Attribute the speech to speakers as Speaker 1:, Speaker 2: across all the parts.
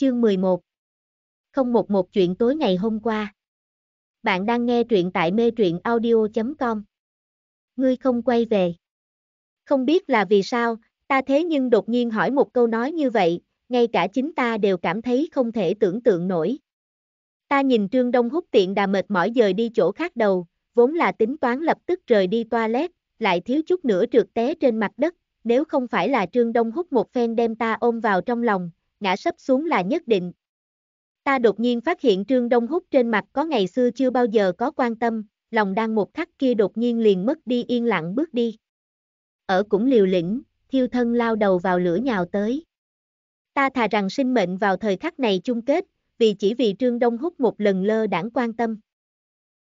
Speaker 1: Chương 11 011 chuyện tối ngày hôm qua Bạn đang nghe truyện tại mê truyện audio.com Ngươi không quay về Không biết là vì sao, ta thế nhưng đột nhiên hỏi một câu nói như vậy, ngay cả chính ta đều cảm thấy không thể tưởng tượng nổi. Ta nhìn Trương Đông hút tiện đà mệt mỏi dời đi chỗ khác đầu, vốn là tính toán lập tức rời đi toilet, lại thiếu chút nữa trượt té trên mặt đất, nếu không phải là Trương Đông hút một phen đem ta ôm vào trong lòng, ngã sấp xuống là nhất định. Ta đột nhiên phát hiện Trương Đông Húc trên mặt có ngày xưa chưa bao giờ có quan tâm, lòng đang một khắc kia đột nhiên liền mất đi yên lặng bước đi. Ở cũng liều lĩnh, thiêu thân lao đầu vào lửa nhào tới. Ta thà rằng sinh mệnh vào thời khắc này chung kết, vì chỉ vì Trương Đông Húc một lần lơ đãng quan tâm.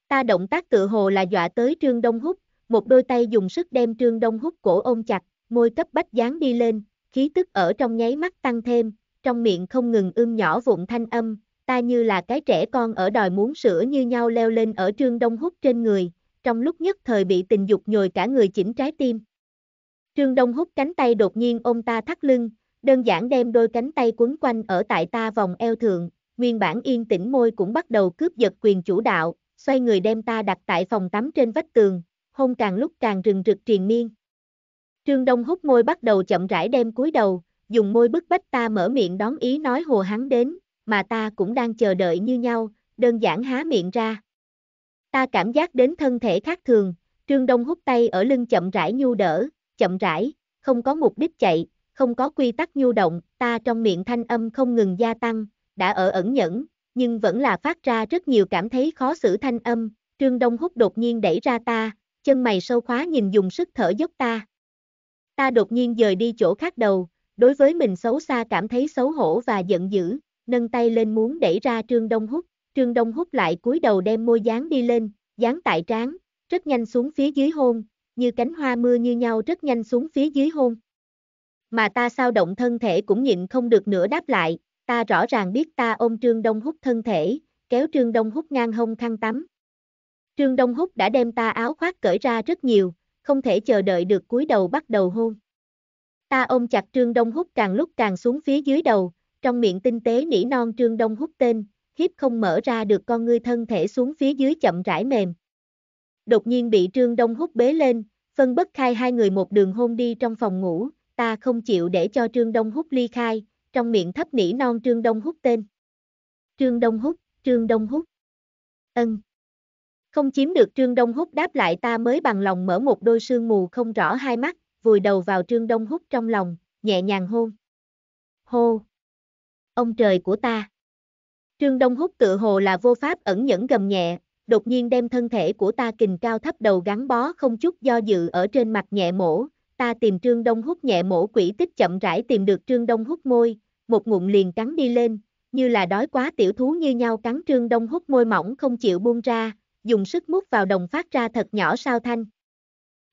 Speaker 1: Ta động tác tự hồ là dọa tới Trương Đông Húc, một đôi tay dùng sức đem Trương Đông Húc cổ ôm chặt, môi cấp bách dán đi lên, khí tức ở trong nháy mắt tăng thêm, trong miệng không ngừng ưm nhỏ vụn thanh âm, ta như là cái trẻ con ở đòi muốn sữa như nhau leo lên ở trương đông hút trên người, trong lúc nhất thời bị tình dục nhồi cả người chỉnh trái tim. Trương Đông hút cánh tay đột nhiên ôm ta thắt lưng, đơn giản đem đôi cánh tay quấn quanh ở tại ta vòng eo thượng, nguyên bản yên tĩnh môi cũng bắt đầu cướp giật quyền chủ đạo, xoay người đem ta đặt tại phòng tắm trên vách tường, hôn càng lúc càng rừng rực triền miên. Trương Đông hút môi bắt đầu chậm rãi đem cúi đầu, dùng môi bức bách ta mở miệng đón ý nói hồ hắn đến, mà ta cũng đang chờ đợi như nhau, đơn giản há miệng ra. Ta cảm giác đến thân thể khác thường, Trương Đông hút tay ở lưng chậm rãi nhu đỡ, chậm rãi, không có mục đích chạy, không có quy tắc nhu động, ta trong miệng thanh âm không ngừng gia tăng, đã ở ẩn nhẫn, nhưng vẫn là phát ra rất nhiều cảm thấy khó xử thanh âm, Trương Đông hút đột nhiên đẩy ra ta, chân mày sâu khóa nhìn dùng sức thở dốc ta. Ta đột nhiên dời đi chỗ khác đầu, đối với mình xấu xa cảm thấy xấu hổ và giận dữ, nâng tay lên muốn đẩy ra Trương Đông Húc, Trương Đông Húc lại cúi đầu đem môi dán đi lên, dán tại trán, rất nhanh xuống phía dưới hôn, như cánh hoa mưa như nhau rất nhanh xuống phía dưới hôn. Mà ta sao động thân thể cũng nhịn không được nữa đáp lại, ta rõ ràng biết ta ôm Trương Đông Húc thân thể, kéo Trương Đông Húc ngang hông khăn tắm. Trương Đông Húc đã đem ta áo khoác cởi ra rất nhiều, không thể chờ đợi được cúi đầu bắt đầu hôn. Ta ôm chặt Trương Đông Húc càng lúc càng xuống phía dưới đầu, trong miệng tinh tế nỉ non Trương Đông Húc tên, hiếp không mở ra được con ngươi thân thể xuống phía dưới chậm rãi mềm. Đột nhiên bị Trương Đông Húc bế lên, phân bất khai hai người một đường hôn đi trong phòng ngủ, ta không chịu để cho Trương Đông Húc ly khai, trong miệng thấp nỉ non Trương Đông Húc tên. Trương Đông Húc, Trương Đông Húc. Ân. Không chiếm được Trương Đông Húc đáp lại ta mới bằng lòng mở một đôi sương mù không rõ hai mắt, vùi đầu vào Trương Đông hút trong lòng, nhẹ nhàng hôn. Hô! Ông trời của ta! Trương Đông hút tự hồ là vô pháp ẩn nhẫn gầm nhẹ, đột nhiên đem thân thể của ta kình cao thấp đầu gắn bó không chút do dự ở trên mặt nhẹ mổ, ta tìm Trương Đông hút nhẹ mổ quỷ tích chậm rãi tìm được Trương Đông hút môi, một ngụm liền cắn đi lên, như là đói quá tiểu thú như nhau cắn Trương Đông hút môi mỏng không chịu buông ra, dùng sức mút vào đồng phát ra thật nhỏ sao thanh.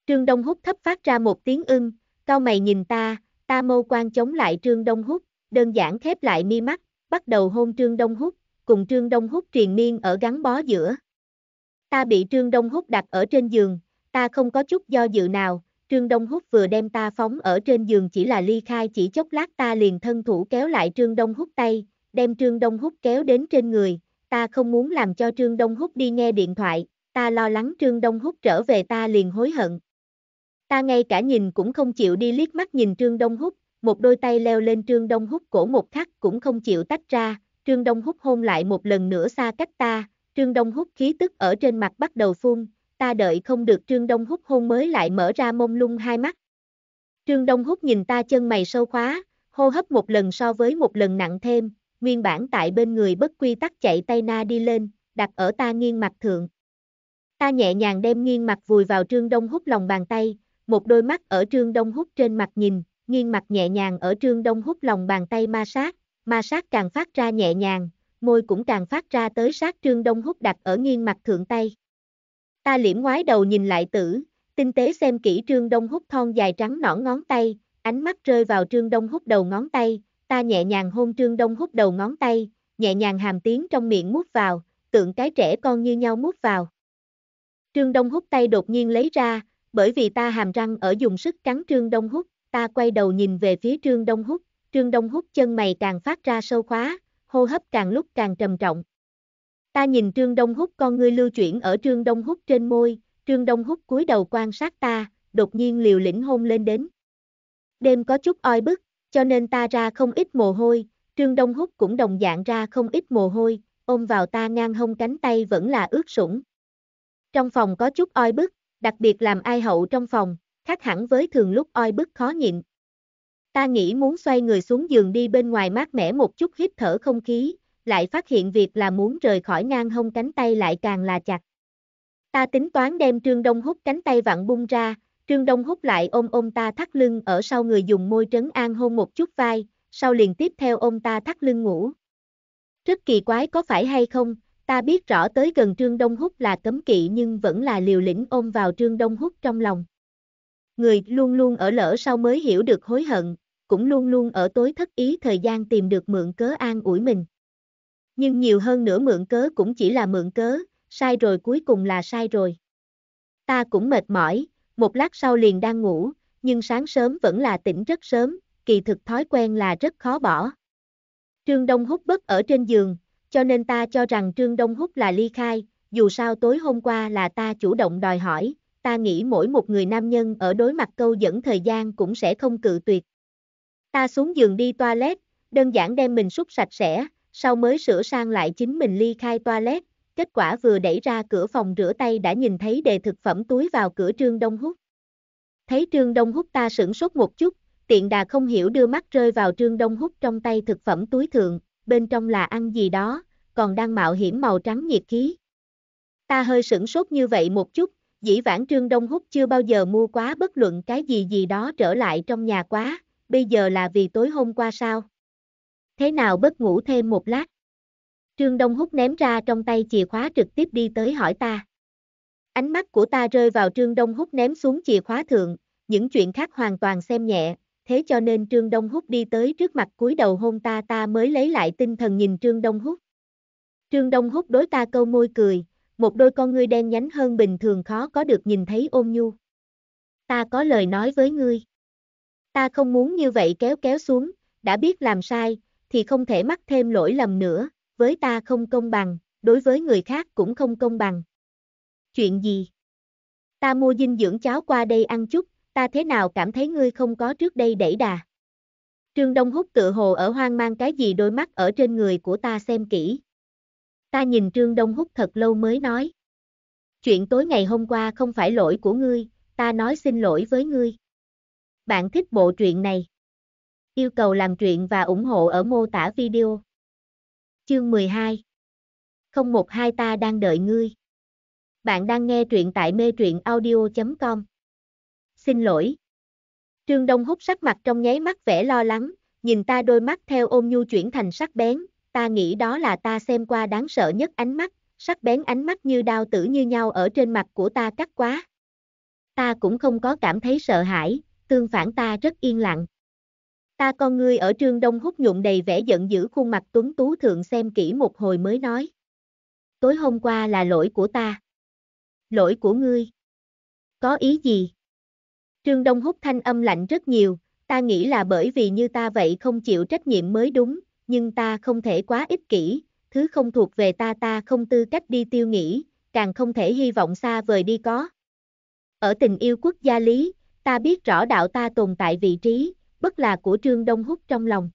Speaker 1: Trương Đông Húc thấp phát ra một tiếng ưng, cao mày nhìn ta, ta mâu quan chống lại Trương Đông Húc, đơn giản khép lại mi mắt, bắt đầu hôn Trương Đông Húc, cùng Trương Đông Húc truyền miên ở gắn bó giữa. Ta bị Trương Đông Húc đặt ở trên giường, ta không có chút do dự nào, Trương Đông Húc vừa đem ta phóng ở trên giường chỉ là ly khai chỉ chốc lát ta liền thân thủ kéo lại Trương Đông Húc tay, đem Trương Đông Húc kéo đến trên người, ta không muốn làm cho Trương Đông Húc đi nghe điện thoại, ta lo lắng Trương Đông Húc trở về ta liền hối hận, Ta ngay cả nhìn cũng không chịu đi liếc mắt nhìn Trương Đông Húc, một đôi tay leo lên Trương Đông Húc cổ một khắc cũng không chịu tách ra, Trương Đông Húc hôn lại một lần nữa xa cách ta, Trương Đông Húc khí tức ở trên mặt bắt đầu phun, ta đợi không được Trương Đông Húc hôn mới lại mở ra mông lung hai mắt. Trương Đông Húc nhìn ta chân mày sâu khóa, hô hấp một lần so với một lần nặng thêm, nguyên bản tại bên người bất quy tắc chạy tay na đi lên, đặt ở ta nghiêng mặt thượng. Ta nhẹ nhàng đem nghiêng mặt vùi vào Trương Đông Húc lòng bàn tay, một đôi mắt ở Trương Đông hút trên mặt nhìn, nghiêng mặt nhẹ nhàng ở Trương Đông hút lòng bàn tay ma sát, ma sát càng phát ra nhẹ nhàng, môi cũng càng phát ra tới sát Trương Đông hút đặt ở nghiêng mặt thượng tay. Ta liễm ngoái đầu nhìn lại tử, tinh tế xem kỹ Trương Đông hút thon dài trắng nõn ngón tay, ánh mắt rơi vào Trương Đông hút đầu ngón tay, ta nhẹ nhàng hôn Trương Đông hút đầu ngón tay, nhẹ nhàng hàm tiếng trong miệng mút vào, tượng cái trẻ con như nhau mút vào. Trương Đông hút tay đột nhiên lấy ra, bởi vì ta hàm răng ở dùng sức cắn Trương Đông Húc, ta quay đầu nhìn về phía Trương Đông Húc, Trương Đông Húc chân mày càng phát ra sâu khóa, hô hấp càng lúc càng trầm trọng. Ta nhìn Trương Đông Húc con ngươi lưu chuyển ở Trương Đông Húc trên môi, Trương Đông Húc cúi đầu quan sát ta, đột nhiên liều lĩnh hôn lên đến. Đêm có chút oi bức, cho nên ta ra không ít mồ hôi, Trương Đông Húc cũng đồng dạng ra không ít mồ hôi, ôm vào ta ngang hông cánh tay vẫn là ướt sũng. Trong phòng có chút oi bức, đặc biệt làm ai hậu trong phòng, khác hẳn với thường lúc oi bức khó nhịn. Ta nghĩ muốn xoay người xuống giường đi bên ngoài mát mẻ một chút hít thở không khí, lại phát hiện việc là muốn rời khỏi ngang hông cánh tay lại càng là chặt. Ta tính toán đem Trương Đông Hút cánh tay vặn bung ra, Trương Đông Hút lại ôm ôm ta thắt lưng ở sau người dùng môi trấn an hôn một chút vai, sau liền tiếp theo ôm ta thắt lưng ngủ. Rất kỳ quái có phải hay không, Ta biết rõ tới gần Trương Đông Húc là cấm kỵ nhưng vẫn là liều lĩnh ôm vào Trương Đông Húc trong lòng. Người luôn luôn ở lỡ sau mới hiểu được hối hận, cũng luôn luôn ở tối thất ý thời gian tìm được mượn cớ an ủi mình. Nhưng nhiều hơn nữa mượn cớ cũng chỉ là mượn cớ, sai rồi cuối cùng là sai rồi. Ta cũng mệt mỏi, một lát sau liền đang ngủ, nhưng sáng sớm vẫn là tỉnh rất sớm, kỳ thực thói quen là rất khó bỏ. Trương Đông Húc bất ở trên giường, cho nên ta cho rằng Trương Đông Húc là ly khai, dù sao tối hôm qua là ta chủ động đòi hỏi, ta nghĩ mỗi một người nam nhân ở đối mặt câu dẫn thời gian cũng sẽ không cự tuyệt. Ta xuống giường đi toilet, đơn giản đem mình súc sạch sẽ, sau mới sửa sang lại chính mình ly khai toilet, kết quả vừa đẩy ra cửa phòng rửa tay đã nhìn thấy đề thực phẩm túi vào cửa Trương Đông Húc. Thấy Trương Đông Húc ta sửng sốt một chút, tiện đà không hiểu đưa mắt rơi vào Trương Đông Húc trong tay thực phẩm túi thượng, bên trong là ăn gì đó, còn đang mạo hiểm màu trắng nhiệt khí. Ta hơi sửng sốt như vậy một chút, dĩ vãng Trương Đông Húc chưa bao giờ mua quá bất luận cái gì gì đó trở lại trong nhà quá, bây giờ là vì tối hôm qua sao? Thế nào bất ngủ thêm một lát? Trương Đông Húc ném ra trong tay chìa khóa trực tiếp đi tới hỏi ta. Ánh mắt của ta rơi vào Trương Đông Húc ném xuống chìa khóa thượng, những chuyện khác hoàn toàn xem nhẹ, thế cho nên Trương Đông Húc đi tới trước mặt cúi đầu hôn ta ta mới lấy lại tinh thần nhìn Trương Đông Húc. Trương Đông Húc đối ta câu môi cười, một đôi con ngươi đen nhánh hơn bình thường khó có được nhìn thấy ôm nhu. Ta có lời nói với ngươi. Ta không muốn như vậy kéo kéo xuống, đã biết làm sai, thì không thể mắc thêm lỗi lầm nữa, với ta không công bằng, đối với người khác cũng không công bằng. Chuyện gì? Ta mua dinh dưỡng cháo qua đây ăn chút, ta thế nào cảm thấy ngươi không có trước đây đẩy đà. Trương Đông Húc tự hồ ở hoang mang cái gì đôi mắt ở trên người của ta xem kỹ. Ta nhìn Trương Đông Húc thật lâu mới nói. Chuyện tối ngày hôm qua không phải lỗi của ngươi, ta nói xin lỗi với ngươi. Bạn thích bộ truyện này? Yêu cầu làm truyện và ủng hộ ở mô tả video. Chương 12 012 ta đang đợi ngươi. Bạn đang nghe truyện tại mê truyện audio.com xin lỗi. Trương Đông hút sắc mặt trong nháy mắt vẻ lo lắng, nhìn ta đôi mắt theo ôm nhu chuyển thành sắc bén, ta nghĩ đó là ta xem qua đáng sợ nhất ánh mắt, sắc bén ánh mắt như đao tử như nhau ở trên mặt của ta cắt quá. Ta cũng không có cảm thấy sợ hãi, tương phản ta rất yên lặng. Ta con ngươi ở trương đông hút nhụm đầy vẻ giận dữ khuôn mặt tuấn tú thượng xem kỹ một hồi mới nói. Tối hôm qua là lỗi của ta. Lỗi của ngươi. Có ý gì? Trương Đông Húc thanh âm lạnh rất nhiều, ta nghĩ là bởi vì như ta vậy không chịu trách nhiệm mới đúng, nhưng ta không thể quá ích kỷ, thứ không thuộc về ta ta không tư cách đi tiêu nghĩ, càng không thể hy vọng xa vời đi có. Ở tình yêu quốc gia lý, ta biết rõ đạo ta tồn tại vị trí, bất là của Trương Đông Húc trong lòng.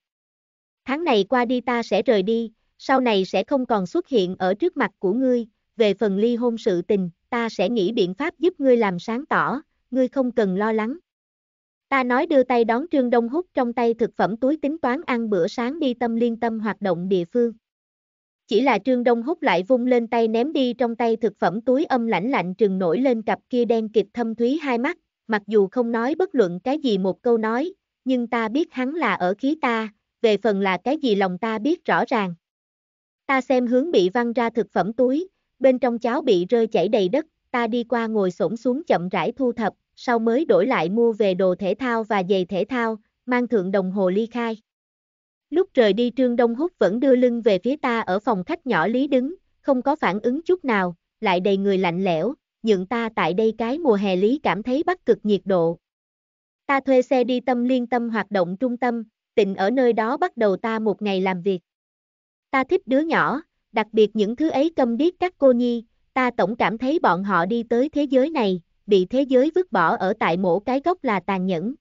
Speaker 1: Tháng này qua đi ta sẽ rời đi, sau này sẽ không còn xuất hiện ở trước mặt của ngươi, về phần ly hôn sự tình, ta sẽ nghĩ biện pháp giúp ngươi làm sáng tỏ, ngươi không cần lo lắng. Ta nói đưa tay đón Trương Đông Húc trong tay thực phẩm túi tính toán ăn bữa sáng đi tâm liên tâm hoạt động địa phương. Chỉ là Trương Đông Húc lại vung lên tay ném đi trong tay thực phẩm túi âm lãnh lạnh trừng nổi lên cặp kia đen kịp thâm thúy hai mắt, mặc dù không nói bất luận cái gì một câu nói, nhưng ta biết hắn là ở khí ta, về phần là cái gì lòng ta biết rõ ràng. Ta xem hướng bị văng ra thực phẩm túi, bên trong cháo bị rơi chảy đầy đất, ta đi qua ngồi xổm xuống chậm rãi thu thập, sau mới đổi lại mua về đồ thể thao và giày thể thao, mang thượng đồng hồ ly khai. Lúc rời đi Trương Đông Húc vẫn đưa lưng về phía ta ở phòng khách nhỏ lý đứng, không có phản ứng chút nào, lại đầy người lạnh lẽo, nhượng ta tại đây cái mùa hè lý cảm thấy bắt cực nhiệt độ. Ta thuê xe đi tâm liên tâm hoạt động trung tâm, tịnh ở nơi đó bắt đầu ta một ngày làm việc. Ta thích đứa nhỏ, đặc biệt những thứ ấy câm điếc các cô nhi, ta tổng cảm thấy bọn họ đi tới thế giới này, bị thế giới vứt bỏ ở tại mỗi cái gốc là tàn nhẫn.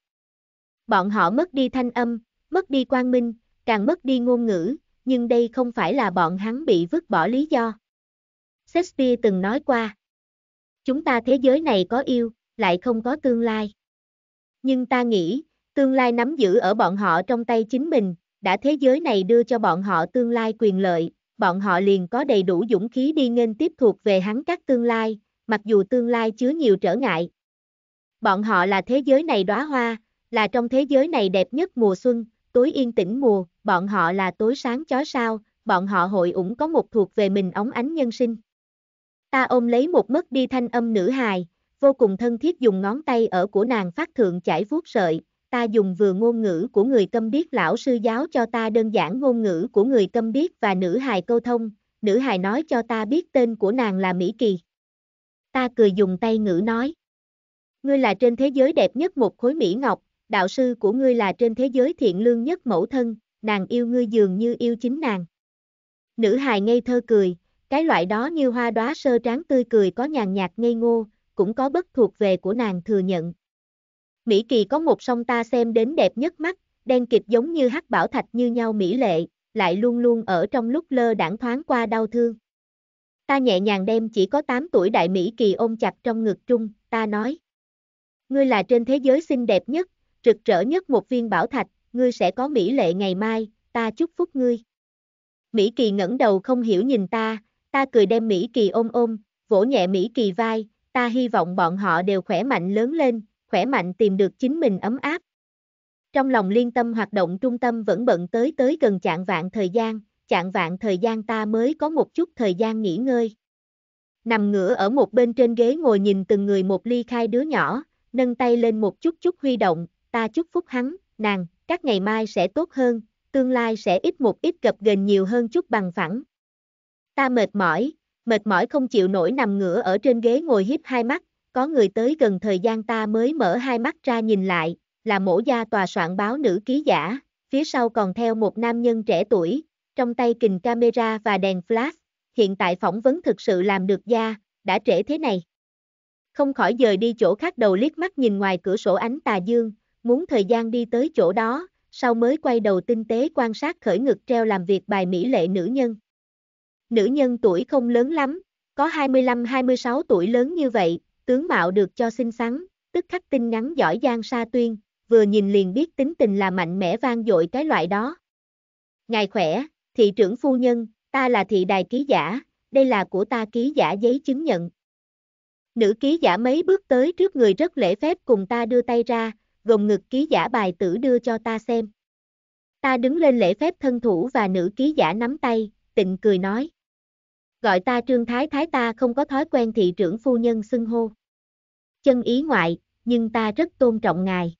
Speaker 1: Bọn họ mất đi thanh âm, mất đi quang minh, càng mất đi ngôn ngữ, nhưng đây không phải là bọn hắn bị vứt bỏ lý do. Shakespeare từng nói qua, chúng ta thế giới này có yêu, lại không có tương lai. Nhưng ta nghĩ, tương lai nắm giữ ở bọn họ trong tay chính mình, đã thế giới này đưa cho bọn họ tương lai quyền lợi, bọn họ liền có đầy đủ dũng khí đi nghênh tiếp thuộc về hắn các tương lai, mặc dù tương lai chứa nhiều trở ngại. Bọn họ là thế giới này đóa hoa, là trong thế giới này đẹp nhất mùa xuân, tối yên tĩnh mùa, bọn họ là tối sáng chói sao, bọn họ hội ủng có một thuộc về mình ống ánh nhân sinh. Ta ôm lấy một mất đi thanh âm nữ hài, vô cùng thân thiết dùng ngón tay ở của nàng phát thượng chảy vuốt sợi, ta dùng vừa ngôn ngữ của người tâm biết lão sư giáo cho ta đơn giản ngôn ngữ của người tâm biết và nữ hài câu thông, nữ hài nói cho ta biết tên của nàng là Mỹ Kỳ. Ta cười dùng tay ngữ nói. Ngươi là trên thế giới đẹp nhất một khối Mỹ Ngọc, đạo sư của ngươi là trên thế giới thiện lương nhất mẫu thân, nàng yêu ngươi dường như yêu chính nàng. Nữ hài ngây thơ cười, cái loại đó như hoa đóa sơ tráng tươi cười có nhàn nhạt ngây ngô, cũng có bất thuộc về của nàng thừa nhận, Mỹ Kỳ có một song ta xem đến đẹp nhất mắt, đen kịp giống như hắc bảo thạch như nhau mỹ lệ, lại luôn luôn ở trong lúc lơ đãng thoáng qua đau thương. Ta nhẹ nhàng đem chỉ có 8 tuổi đại Mỹ Kỳ ôm chặt trong ngực trung, ta nói. Ngươi là trên thế giới xinh đẹp nhất, rực rỡ nhất một viên bảo thạch, ngươi sẽ có mỹ lệ ngày mai, ta chúc phúc ngươi. Mỹ Kỳ ngẩng đầu không hiểu nhìn ta, ta cười đem Mỹ Kỳ ôm ôm, vỗ nhẹ Mỹ Kỳ vai, ta hy vọng bọn họ đều khỏe mạnh lớn lên, khỏe mạnh tìm được chính mình ấm áp. Trong lòng liên tâm hoạt động trung tâm vẫn bận tới tới gần chạng vạn thời gian, chạng vạn thời gian ta mới có một chút thời gian nghỉ ngơi. Nằm ngửa ở một bên trên ghế ngồi nhìn từng người một ly khai đứa nhỏ, nâng tay lên một chút chút huy động, ta chúc phúc hắn, nàng, các ngày mai sẽ tốt hơn, tương lai sẽ ít một ít gặp gần nhiều hơn chút bằng phẳng. Ta mệt mỏi, mệt mỏi không chịu nổi nằm ngửa ở trên ghế ngồi hiếp hai mắt, có người tới gần thời gian ta mới mở hai mắt ra nhìn lại, là mổ gia tòa soạn báo nữ ký giả, phía sau còn theo một nam nhân trẻ tuổi, trong tay kình camera và đèn flash, hiện tại phỏng vấn thực sự làm được gia, đã trễ thế này. Không khỏi dời đi chỗ khác đầu liếc mắt nhìn ngoài cửa sổ ánh tà dương, muốn thời gian đi tới chỗ đó, sau mới quay đầu tinh tế quan sát khởi ngực treo làm việc bài mỹ lệ nữ nhân. Nữ nhân tuổi không lớn lắm, có 25-26 tuổi lớn như vậy, tướng mạo được cho xinh xắn, tức khắc tin nhắn giỏi giang sa tuyên, vừa nhìn liền biết tính tình là mạnh mẽ vang dội cái loại đó. Ngài khỏe, thị trưởng phu nhân, ta là thị đài ký giả, đây là của ta ký giả giấy chứng nhận. Nữ ký giả mấy bước tới trước người rất lễ phép cùng ta đưa tay ra, gồng ngực ký giả bài tử đưa cho ta xem. Ta đứng lên lễ phép thân thủ và nữ ký giả nắm tay, tịnh cười nói gọi ta trương thái thái ta không có thói quen thị trưởng phu nhân xưng hô. Chân ý ngoại, nhưng ta rất tôn trọng ngài.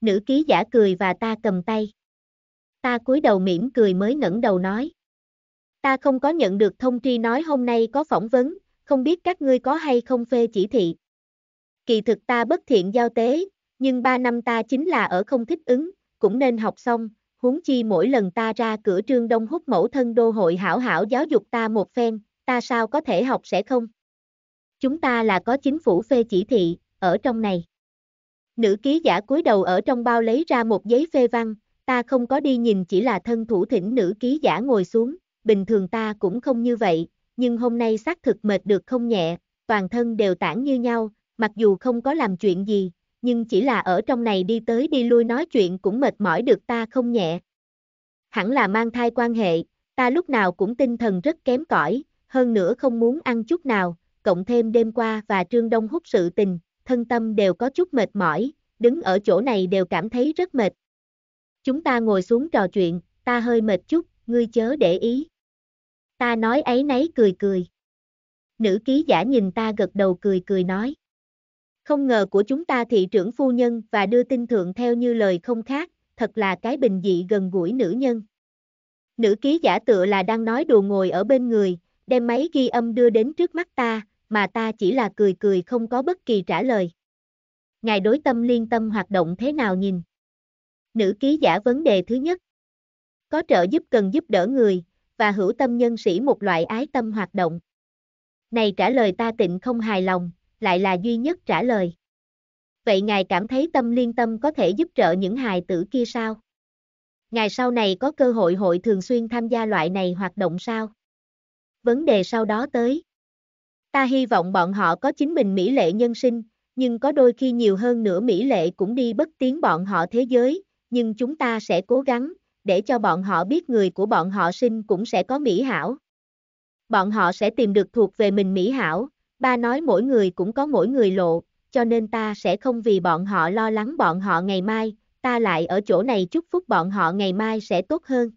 Speaker 1: Nữ ký giả cười và ta cầm tay. Ta cúi đầu mỉm cười mới ngẩng đầu nói. Ta không có nhận được thông tri nói hôm nay có phỏng vấn, không biết các ngươi có hay không phê chỉ thị. Kỳ thực ta bất thiện giao tế, nhưng ba năm ta chính là ở không thích ứng, cũng nên học xong, huống chi mỗi lần ta ra cửa trương đông hút mẫu thân đô hội hảo hảo giáo dục ta một phen, ta sao có thể học sẽ không? Chúng ta là có chính phủ phê chỉ thị, ở trong này. Nữ ký giả cúi đầu ở trong bao lấy ra một giấy phê văn, ta không có đi nhìn chỉ là thân thủ thỉnh nữ ký giả ngồi xuống, bình thường ta cũng không như vậy, nhưng hôm nay xác thực mệt được không nhẹ, toàn thân đều tản như nhau, mặc dù không có làm chuyện gì, nhưng chỉ là ở trong này đi tới đi lui nói chuyện cũng mệt mỏi được ta không nhẹ. Hẳn là mang thai quan hệ, ta lúc nào cũng tinh thần rất kém cỏi, hơn nữa không muốn ăn chút nào, cộng thêm đêm qua và Trương Đông hút sự tình, thân tâm đều có chút mệt mỏi, đứng ở chỗ này đều cảm thấy rất mệt. Chúng ta ngồi xuống trò chuyện, ta hơi mệt chút, ngươi chớ để ý. Ta nói ấy nấy cười cười. Nữ ký giả nhìn ta gật đầu cười cười nói. Không ngờ của chúng ta thị trưởng phu nhân và đưa tin thượng theo như lời không khác, thật là cái bình dị gần gũi nữ nhân. Nữ ký giả tựa là đang nói đùa ngồi ở bên người, đem máy ghi âm đưa đến trước mắt ta, mà ta chỉ là cười cười không có bất kỳ trả lời. Ngài đối tâm liên tâm hoạt động thế nào nhìn? Nữ ký giả vấn đề thứ nhất. Có trợ giúp cần giúp đỡ người, và hữu tâm nhân sĩ một loại ái tâm hoạt động. Này trả lời ta tịnh không hài lòng, lại là duy nhất trả lời. Vậy ngài cảm thấy tâm liên tâm có thể giúp trợ những hài tử kia sao? Ngài sau này có cơ hội hội thường xuyên tham gia loại này hoạt động sao? Vấn đề sau đó tới. Ta hy vọng bọn họ có chính mình mỹ lệ nhân sinh, nhưng có đôi khi nhiều hơn nữa mỹ lệ cũng đi bất tiến bọn họ thế giới, nhưng chúng ta sẽ cố gắng, để cho bọn họ biết người của bọn họ sinh cũng sẽ có mỹ hảo. Bọn họ sẽ tìm được thuộc về mình mỹ hảo, Ba nói mỗi người cũng có mỗi người lộ, cho nên ta sẽ không vì bọn họ lo lắng bọn họ ngày mai, ta lại ở chỗ này chúc phúc bọn họ ngày mai sẽ tốt hơn.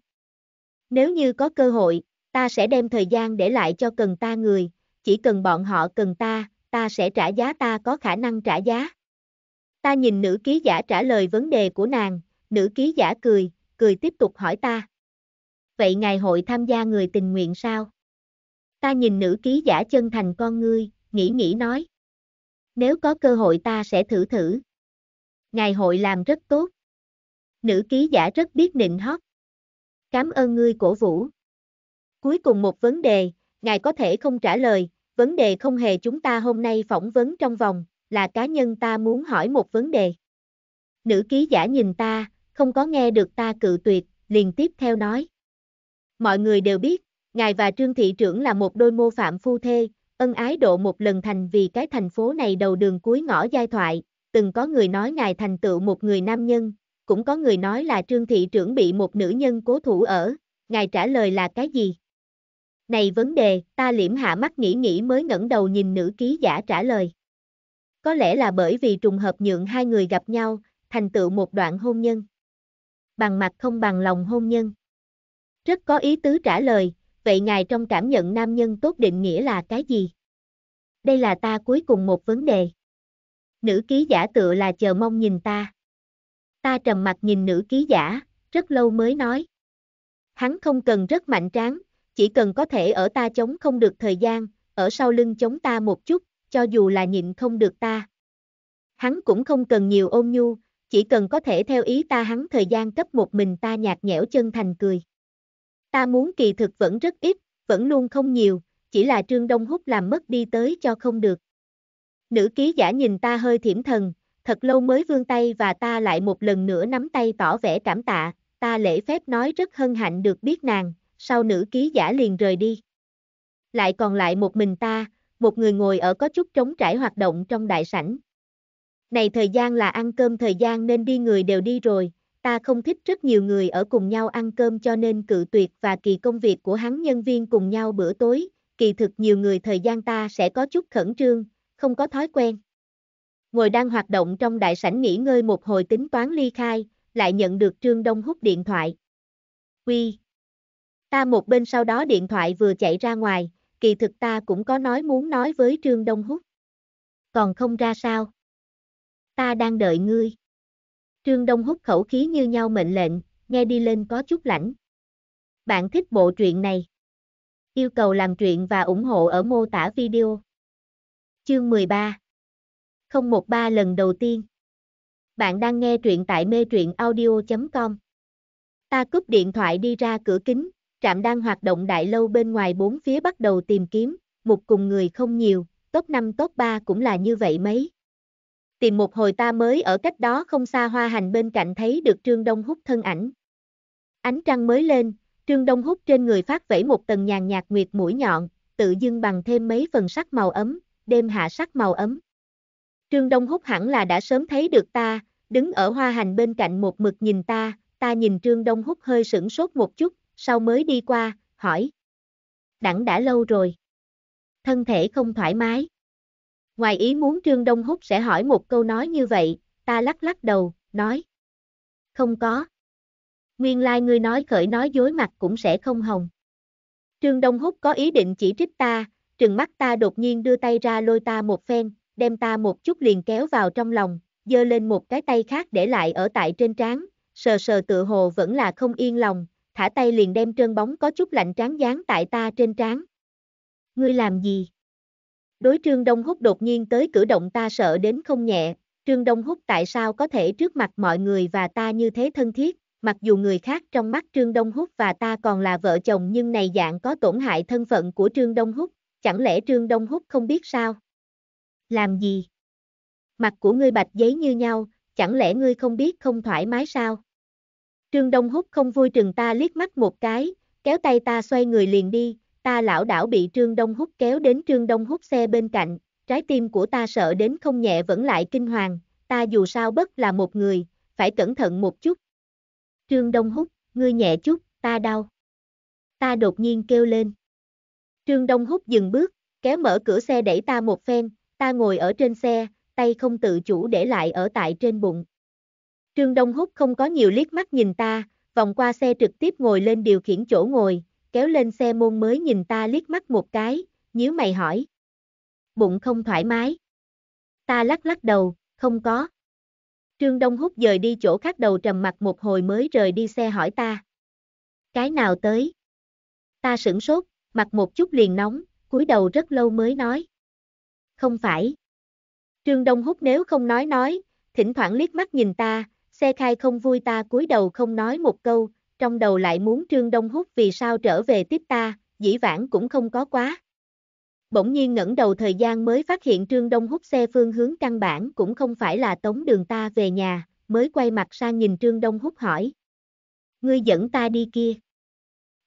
Speaker 1: Nếu như có cơ hội, ta sẽ đem thời gian để lại cho cần ta người, chỉ cần bọn họ cần ta, ta sẽ trả giá ta có khả năng trả giá. Ta nhìn nữ ký giả trả lời vấn đề của nàng, nữ ký giả cười, cười tiếp tục hỏi ta. Vậy ngày hội tham gia người tình nguyện sao? Ta nhìn nữ ký giả chân thành con ngươi, nghĩ nghĩ nói. Nếu có cơ hội ta sẽ thử thử. Ngài hội làm rất tốt. Nữ ký giả rất biết nịnh hót. Cảm ơn ngươi cổ vũ. Cuối cùng một vấn đề, ngài có thể không trả lời, vấn đề không hề chúng ta hôm nay phỏng vấn trong vòng, là cá nhân ta muốn hỏi một vấn đề. Nữ ký giả nhìn ta, không có nghe được ta cự tuyệt, liền tiếp theo nói. Mọi người đều biết, ngài và Trương Thị Trưởng là một đôi mô phạm phu thê, Ân ái độ một lần thành vì cái thành phố này đầu đường cuối ngõ giai thoại, từng có người nói ngài thành tựu một người nam nhân, cũng có người nói là trương thị trưởng bị một nữ nhân cố thủ ở, ngài trả lời là cái gì? Này vấn đề, ta liễm hạ mắt nghĩ nghĩ mới ngẩng đầu nhìn nữ ký giả trả lời. Có lẽ là bởi vì trùng hợp nhượng hai người gặp nhau, thành tựu một đoạn hôn nhân. Bằng mặt không bằng lòng hôn nhân. Rất có ý tứ trả lời, Vậy ngài trong cảm nhận nam nhân tốt định nghĩa là cái gì? Đây là ta cuối cùng một vấn đề. Nữ ký giả tựa là chờ mong nhìn ta. Ta trầm mặt nhìn nữ ký giả, rất lâu mới nói. Hắn không cần rất mạnh tráng, chỉ cần có thể ở ta chống không được thời gian, ở sau lưng chống ta một chút, cho dù là nhịn không được ta. Hắn cũng không cần nhiều ôn nhu, chỉ cần có thể theo ý ta hắn thời gian cấp một mình ta nhạt nhẽo chân thành cười. Ta muốn kỳ thực vẫn rất ít, vẫn luôn không nhiều, chỉ là Trương Đông Húc làm mất đi tới cho không được. Nữ ký giả nhìn ta hơi thiểm thần, thật lâu mới vươn tay và ta lại một lần nữa nắm tay tỏ vẻ cảm tạ, ta lễ phép nói rất hân hạnh được biết nàng, sau nữ ký giả liền rời đi. Lại còn lại một mình ta, một người ngồi ở có chút trống trải hoạt động trong đại sảnh. Này thời gian là ăn cơm thời gian nên đi người đều đi rồi, ta không thích rất nhiều người ở cùng nhau ăn cơm cho nên cự tuyệt và kỳ công việc của hắn nhân viên cùng nhau bữa tối, kỳ thực nhiều người thời gian ta sẽ có chút khẩn trương, không có thói quen. Ngồi đang hoạt động trong đại sảnh nghỉ ngơi một hồi tính toán ly khai, lại nhận được Trương Đông hút điện thoại. Quy. Ta một bên sau đó điện thoại vừa chạy ra ngoài, kỳ thực ta cũng có nói muốn nói với Trương Đông hút Còn không ra sao? Ta đang đợi ngươi. Trương Đông hút khẩu khí như nhau mệnh lệnh, nghe đi lên có chút lãnh. Bạn thích bộ truyện này? Yêu cầu làm truyện và ủng hộ ở mô tả video. Chương 13 013 lần đầu tiên Bạn đang nghe truyện tại mê truyện audio.com Ta cúp điện thoại đi ra cửa kính, trạm đang hoạt động đại lâu bên ngoài bốn phía bắt đầu tìm kiếm, một cùng người không nhiều, top 5 top 3 cũng là như vậy mấy tìm một hồi ta mới ở cách đó không xa hoa hành bên cạnh thấy được Trương Đông Húc thân ảnh. Ánh trăng mới lên, Trương Đông Húc trên người phát vẫy một tầng nhàn nhạt nguyệt mũi nhọn, tự dưng bằng thêm mấy phần sắc màu ấm, đêm hạ sắc màu ấm. Trương Đông Húc hẳn là đã sớm thấy được ta, đứng ở hoa hành bên cạnh một mực nhìn ta, ta nhìn Trương Đông Húc hơi sửng sốt một chút, sau mới đi qua, hỏi. Đẳng đã lâu rồi. Thân thể không thoải mái. Ngoài ý muốn Trương Đông Húc sẽ hỏi một câu nói như vậy, ta lắc lắc đầu, nói. Không có. Nguyên lai like ngươi nói khởi nói dối mặt cũng sẽ không hồng. Trương Đông Húc có ý định chỉ trích ta, trừng mắt ta đột nhiên đưa tay ra lôi ta một phen, đem ta một chút liền kéo vào trong lòng, dơ lên một cái tay khác để lại ở tại trên trán, sờ sờ tự hồ vẫn là không yên lòng, thả tay liền đem trơn bóng có chút lạnh trán dán tại ta trên trán. Ngươi làm gì? Đối Trương Đông Húc đột nhiên tới cử động ta sợ đến không nhẹ, Trương Đông Húc tại sao có thể trước mặt mọi người và ta như thế thân thiết, mặc dù người khác trong mắt Trương Đông Húc và ta còn là vợ chồng nhưng này dạng có tổn hại thân phận của Trương Đông Húc, chẳng lẽ Trương Đông Húc không biết sao? Làm gì? Mặt của ngươi bạch giấy như nhau, chẳng lẽ ngươi không biết không thoải mái sao? Trương Đông Húc không vui trừng ta liếc mắt một cái, kéo tay ta xoay người liền đi, ta lão đảo bị Trương Đông Húc kéo đến Trương Đông Húc xe bên cạnh, trái tim của ta sợ đến không nhẹ vẫn lại kinh hoàng, ta dù sao bất là một người, phải cẩn thận một chút. Trương Đông Húc, ngươi nhẹ chút, ta đau. Ta đột nhiên kêu lên. Trương Đông Húc dừng bước, kéo mở cửa xe đẩy ta một phen, ta ngồi ở trên xe, tay không tự chủ để lại ở tại trên bụng. Trương Đông Húc không có nhiều liếc mắt nhìn ta, vòng qua xe trực tiếp ngồi lên điều khiển chỗ ngồi, kéo lên xe môn mới nhìn ta liếc mắt một cái, nhíu mày hỏi. Bụng không thoải mái. Ta lắc lắc đầu, không có. Trương Đông hút dời đi chỗ khác đầu trầm mặt một hồi mới rời đi xe hỏi ta. Cái nào tới? Ta sửng sốt, mặt một chút liền nóng, cúi đầu rất lâu mới nói. Không phải. Trương Đông hút nếu không nói nói, thỉnh thoảng liếc mắt nhìn ta, xe khai không vui ta cúi đầu không nói một câu, trong đầu lại muốn Trương Đông Húc vì sao trở về tiếp ta, dĩ vãng cũng không có quá. Bỗng nhiên ngẩng đầu thời gian mới phát hiện Trương Đông Húc xe phương hướng căn bản cũng không phải là tống đường ta về nhà, mới quay mặt sang nhìn Trương Đông Húc hỏi. Ngươi dẫn ta đi kia.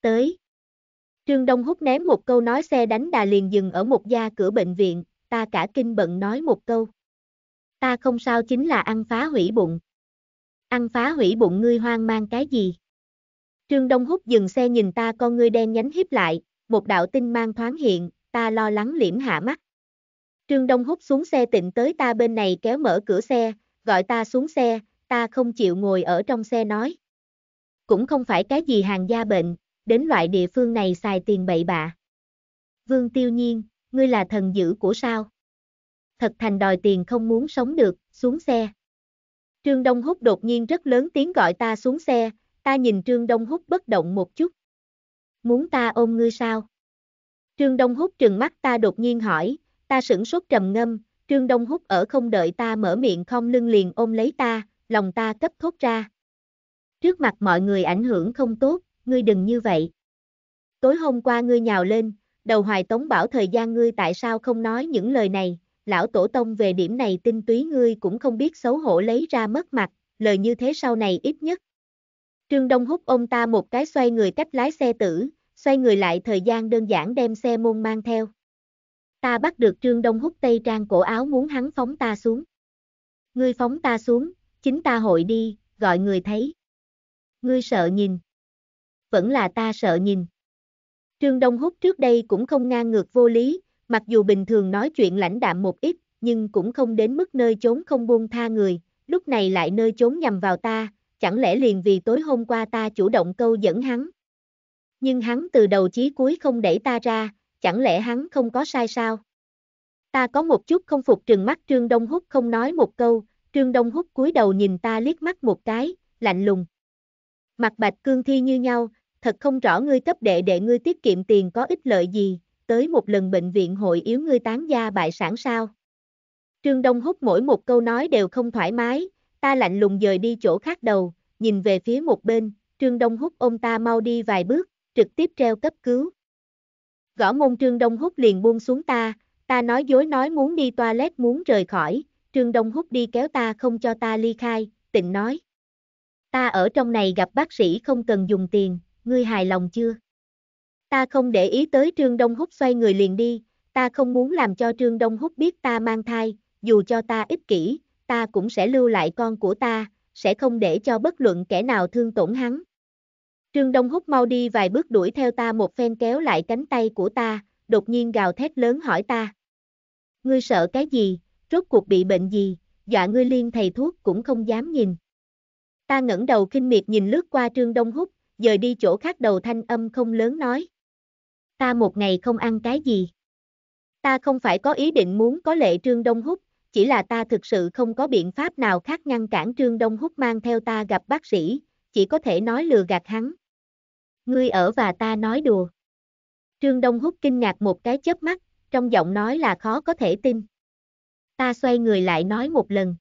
Speaker 1: Tới. Trương Đông Húc ném một câu nói xe đánh đà liền dừng ở một gia cửa bệnh viện, ta cả kinh bận nói một câu. Ta không sao chính là ăn phá hủy bụng. Ăn phá hủy bụng ngươi hoang mang cái gì? Trương Đông Húc dừng xe nhìn ta con ngươi đen nhánh hiếp lại, một đạo tinh mang thoáng hiện, ta lo lắng liễm hạ mắt. Trương Đông Húc xuống xe tịnh tới ta bên này kéo mở cửa xe, gọi ta xuống xe, ta không chịu ngồi ở trong xe nói. Cũng không phải cái gì hàng gia bệnh, đến loại địa phương này xài tiền bậy bạ. Vương Tiêu Nhiên, ngươi là thần dữ của sao? Thật thành đòi tiền không muốn sống được, xuống xe. Trương Đông Húc đột nhiên rất lớn tiếng gọi ta xuống xe, Ta nhìn Trương Đông Húc bất động một chút. Muốn ta ôm ngươi sao? Trương Đông Húc trừng mắt ta đột nhiên hỏi, ta sửng sốt trầm ngâm, Trương Đông Húc ở không đợi ta mở miệng không lưng liền ôm lấy ta, lòng ta cấp thốt ra. Trước mặt mọi người ảnh hưởng không tốt, ngươi đừng như vậy. Tối hôm qua ngươi nhào lên, đầu hoài tống bảo thời gian ngươi tại sao không nói những lời này, lão tổ tông về điểm này tinh túy ngươi cũng không biết xấu hổ lấy ra mất mặt, lời như thế sau này ít nhất Trương Đông hút ông ta một cái xoay người cách lái xe tử, xoay người lại thời gian đơn giản đem xe môn mang theo. Ta bắt được Trương Đông hút tay trang cổ áo muốn hắn phóng ta xuống. Ngươi phóng ta xuống, chính ta hội đi, gọi người thấy. Ngươi sợ nhìn. Vẫn là ta sợ nhìn. Trương Đông hút trước đây cũng không ngang ngược vô lý, mặc dù bình thường nói chuyện lãnh đạm một ít, nhưng cũng không đến mức nơi chốn không buông tha người, lúc này lại nơi chốn nhằm vào ta, chẳng lẽ liền vì tối hôm qua ta chủ động câu dẫn hắn. Nhưng hắn từ đầu chí cuối không đẩy ta ra, chẳng lẽ hắn không có sai sao? Ta có một chút không phục trừng mắt Trương Đông Húc không nói một câu, Trương Đông Húc cúi đầu nhìn ta liếc mắt một cái, lạnh lùng. Mặt bạch cương thi như nhau, thật không rõ ngươi cấp đệ để ngươi tiết kiệm tiền có ích lợi gì, tới một lần bệnh viện hội yếu ngươi tán gia bại sản sao. Trương Đông Húc mỗi một câu nói đều không thoải mái, ta lạnh lùng dời đi chỗ khác đầu, nhìn về phía một bên, Trương Đông Húc ôm ta mau đi vài bước, trực tiếp treo cấp cứu. Gõ môn Trương Đông Húc liền buông xuống ta, ta nói dối nói muốn đi toilet muốn rời khỏi, Trương Đông Húc đi kéo ta không cho ta ly khai, tịnh nói. Ta ở trong này gặp bác sĩ không cần dùng tiền, ngươi hài lòng chưa? Ta không để ý tới Trương Đông Húc xoay người liền đi, ta không muốn làm cho Trương Đông Húc biết ta mang thai, dù cho ta ích kỷ, ta cũng sẽ lưu lại con của ta, sẽ không để cho bất luận kẻ nào thương tổn hắn. Trương Đông Húc mau đi vài bước đuổi theo ta một phen kéo lại cánh tay của ta, đột nhiên gào thét lớn hỏi ta. Ngươi sợ cái gì, rốt cuộc bị bệnh gì, dọa ngươi liên thầy thuốc cũng không dám nhìn. Ta ngẩng đầu kinh miệt nhìn lướt qua Trương Đông Húc, dời đi chỗ khác đầu thanh âm không lớn nói. Ta một ngày không ăn cái gì. Ta không phải có ý định muốn có lệ Trương Đông Húc, chỉ là ta thực sự không có biện pháp nào khác ngăn cản Trương Đông Húc mang theo ta gặp bác sĩ, chỉ có thể nói lừa gạt hắn. Ngươi ở và ta nói đùa. Trương Đông Húc kinh ngạc một cái chớp mắt, trong giọng nói là khó có thể tin. Ta xoay người lại nói một lần.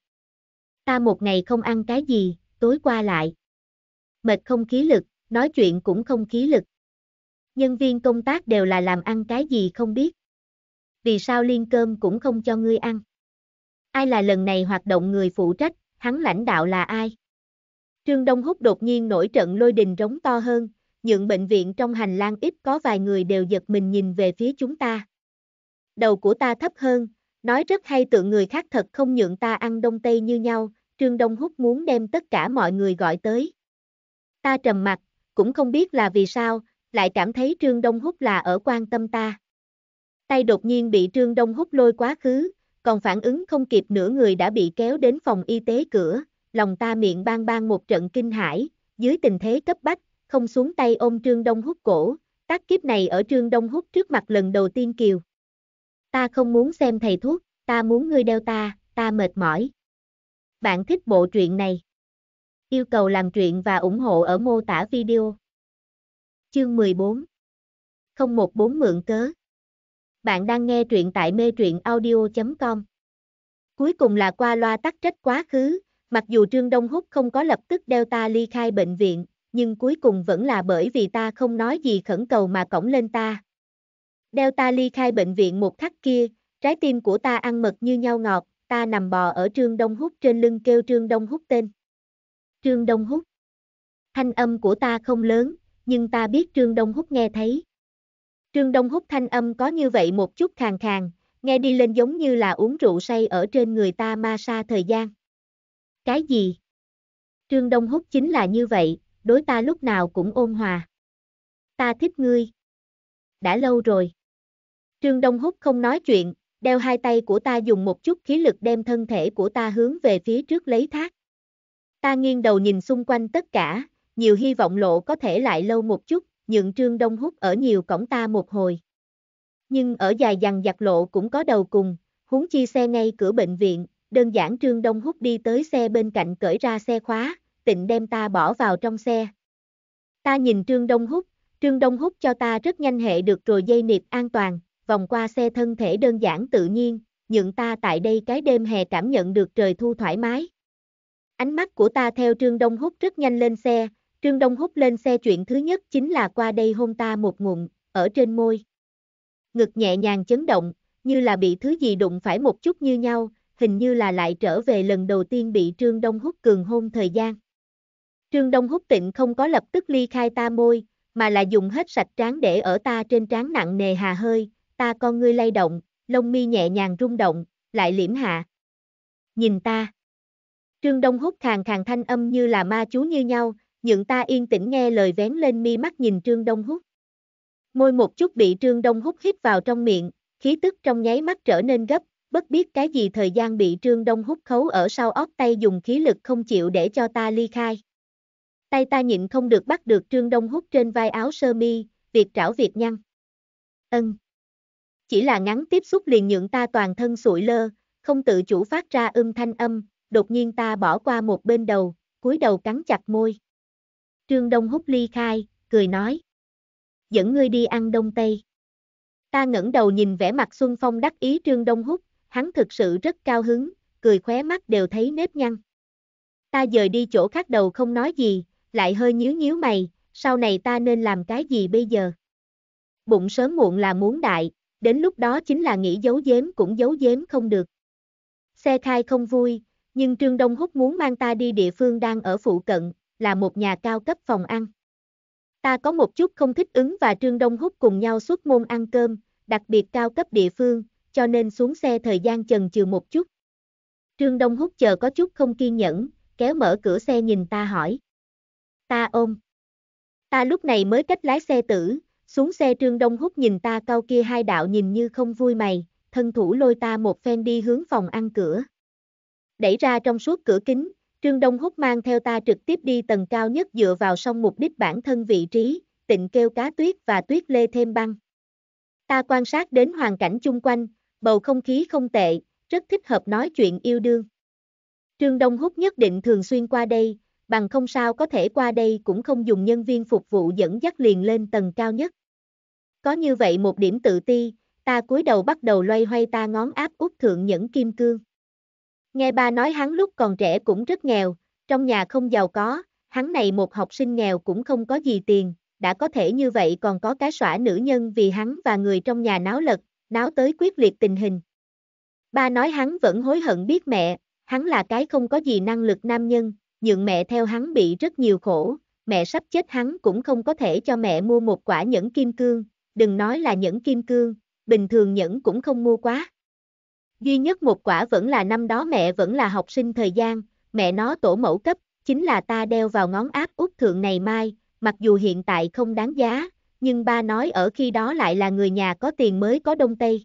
Speaker 1: Ta một ngày không ăn cái gì, tối qua lại. Mệt không khí lực, nói chuyện cũng không khí lực. Nhân viên công tác đều là làm ăn cái gì không biết. Vì sao liên cơm cũng không cho ngươi ăn? ai là lần này hoạt động người phụ trách, hắn lãnh đạo là ai? Trương Đông Húc đột nhiên nổi trận lôi đình rống to hơn, nhượng bệnh viện trong hành lang ít có vài người đều giật mình nhìn về phía chúng ta. Đầu của ta thấp hơn, nói rất hay tự người khác thật không nhượng ta ăn đông tây như nhau, Trương Đông Húc muốn đem tất cả mọi người gọi tới. Ta trầm mặt, cũng không biết là vì sao, lại cảm thấy Trương Đông Húc là ở quan tâm ta. Tay đột nhiên bị Trương Đông Húc lôi quá khứ, còn phản ứng không kịp nửa người đã bị kéo đến phòng y tế cửa, lòng ta miệng bang bang một trận kinh hãi, dưới tình thế cấp bách, không xuống tay ôm Trương Đông Hút cổ, tác kiếp này ở Trương Đông Hút trước mặt lần đầu tiên kiều. Ta không muốn xem thầy thuốc, ta muốn ngươi đeo ta, ta mệt mỏi. Bạn thích bộ truyện này? Yêu cầu làm truyện và ủng hộ ở mô tả video. Chương 14 không một bốn mượn cớ. Bạn đang nghe truyện tại mê truyện audio.com. Cuối cùng là qua loa tắc trách quá khứ, mặc dù Trương Đông Húc không có lập tức đeo ta ly khai bệnh viện, nhưng cuối cùng vẫn là bởi vì ta không nói gì khẩn cầu mà cổng lên ta. Đeo ta ly khai bệnh viện một khắc kia, trái tim của ta ăn mật như nhau ngọt, ta nằm bò ở Trương Đông Húc trên lưng kêu Trương Đông Húc tên. Trương Đông Húc. Thanh âm của ta không lớn, nhưng ta biết Trương Đông Húc nghe thấy. Trương Đông Húc thanh âm có như vậy một chút khàn khàn, nghe đi lên giống như là uống rượu say ở trên người ta ma sa thời gian. Cái gì? Trương Đông Húc chính là như vậy, đối ta lúc nào cũng ôn hòa. Ta thích ngươi. Đã lâu rồi. Trương Đông Húc không nói chuyện, đeo hai tay của ta dùng một chút khí lực đem thân thể của ta hướng về phía trước lấy thác. Ta nghiêng đầu nhìn xung quanh tất cả, nhiều hy vọng lộ có thể lại lâu một chút, nhượng Trương Đông hút ở nhiều cổng ta một hồi. Nhưng ở dài dằn giặc lộ cũng có đầu cùng, huống chi xe ngay cửa bệnh viện, đơn giản Trương Đông hút đi tới xe bên cạnh cởi ra xe khóa, tịnh đem ta bỏ vào trong xe. Ta nhìn Trương Đông hút, Trương Đông hút cho ta rất nhanh hệ được rồi dây niệp an toàn, vòng qua xe thân thể đơn giản tự nhiên, nhượng ta tại đây cái đêm hè cảm nhận được trời thu thoải mái. Ánh mắt của ta theo Trương Đông hút rất nhanh lên xe, Trương Đông hút lên xe chuyện thứ nhất chính là qua đây hôn ta một ngụm, ở trên môi. Ngực nhẹ nhàng chấn động, như là bị thứ gì đụng phải một chút như nhau, hình như là lại trở về lần đầu tiên bị Trương Đông hút cường hôn thời gian. Trương Đông hút tịnh không có lập tức ly khai ta môi, mà là dùng hết sạch trán để ở ta trên trán nặng nề hà hơi, ta con ngươi lay động, lông mi nhẹ nhàng rung động, lại liễm hạ. Nhìn ta. Trương Đông hút khàn khàn thanh âm như là ma chú như nhau, nhượng ta yên tĩnh nghe lời vén lên mi mắt nhìn Trương Đông Húc. Môi một chút bị Trương Đông Húc hít vào trong miệng, khí tức trong nháy mắt trở nên gấp, bất biết cái gì thời gian bị Trương Đông Húc khấu ở sau óc tay dùng khí lực không chịu để cho ta ly khai. Tay ta nhịn không được bắt được Trương Đông Húc trên vai áo sơ mi, việc trảo việc nhăn. Ân. Chỉ là ngắn tiếp xúc liền nhượng ta toàn thân sụi lơ, không tự chủ phát ra âm thanh âm, đột nhiên ta bỏ qua một bên đầu, cúi đầu cắn chặt môi. Trương Đông Húc ly khai, cười nói. Dẫn ngươi đi ăn đông tây. Ta ngẩng đầu nhìn vẻ mặt Xuân Phong đắc ý Trương Đông Húc, hắn thực sự rất cao hứng, cười khóe mắt đều thấy nếp nhăn. Ta dời đi chỗ khác đầu không nói gì, lại hơi nhíu nhíu mày, sau này ta nên làm cái gì bây giờ? Bụng sớm muộn là muốn đại, đến lúc đó chính là nghĩ giấu giếm cũng giấu giếm không được. Xe khai không vui, nhưng Trương Đông Húc muốn mang ta đi địa phương đang ở phụ cận, là một nhà cao cấp phòng ăn. Ta có một chút không thích ứng và Trương Đông Húc cùng nhau suốt môn ăn cơm, đặc biệt cao cấp địa phương, cho nên xuống xe thời gian chần chừ một chút. Trương Đông Húc chờ có chút không kiên nhẫn, kéo mở cửa xe nhìn ta hỏi. Ta ôm. Ta lúc này mới cách lái xe tử, xuống xe Trương Đông Húc nhìn ta cao kia hai đạo nhìn như không vui mày, thân thủ lôi ta một phen đi hướng phòng ăn cửa. Đẩy ra trong suốt cửa kính, Trương Đông Húc mang theo ta trực tiếp đi tầng cao nhất dựa vào song mục đích bản thân vị trí, tịnh kêu cá tuyết và tuyết lê thêm băng. Ta quan sát đến hoàn cảnh chung quanh, bầu không khí không tệ, rất thích hợp nói chuyện yêu đương. Trương Đông Húc nhất định thường xuyên qua đây, bằng không sao có thể qua đây cũng không dùng nhân viên phục vụ dẫn dắt liền lên tầng cao nhất. Có như vậy một điểm tự ti, ta cúi đầu bắt đầu loay hoay ta ngón áp út thượng nhẫn kim cương. Nghe ba nói hắn lúc còn trẻ cũng rất nghèo, trong nhà không giàu có, hắn này một học sinh nghèo cũng không có gì tiền, đã có thể như vậy còn có cái xỏa nữ nhân vì hắn và người trong nhà náo lật, náo tới quyết liệt tình hình. Ba nói hắn vẫn hối hận biết mẹ, hắn là cái không có gì năng lực nam nhân, nhượng mẹ theo hắn bị rất nhiều khổ, mẹ sắp chết hắn cũng không có thể cho mẹ mua một quả nhẫn kim cương, đừng nói là nhẫn kim cương, bình thường nhẫn cũng không mua quá. Duy nhất một quả vẫn là năm đó mẹ vẫn là học sinh thời gian, mẹ nó tổ mẫu cấp, chính là ta đeo vào ngón áp út thượng này mai, mặc dù hiện tại không đáng giá, nhưng ba nói ở khi đó lại là người nhà có tiền mới có đông tây.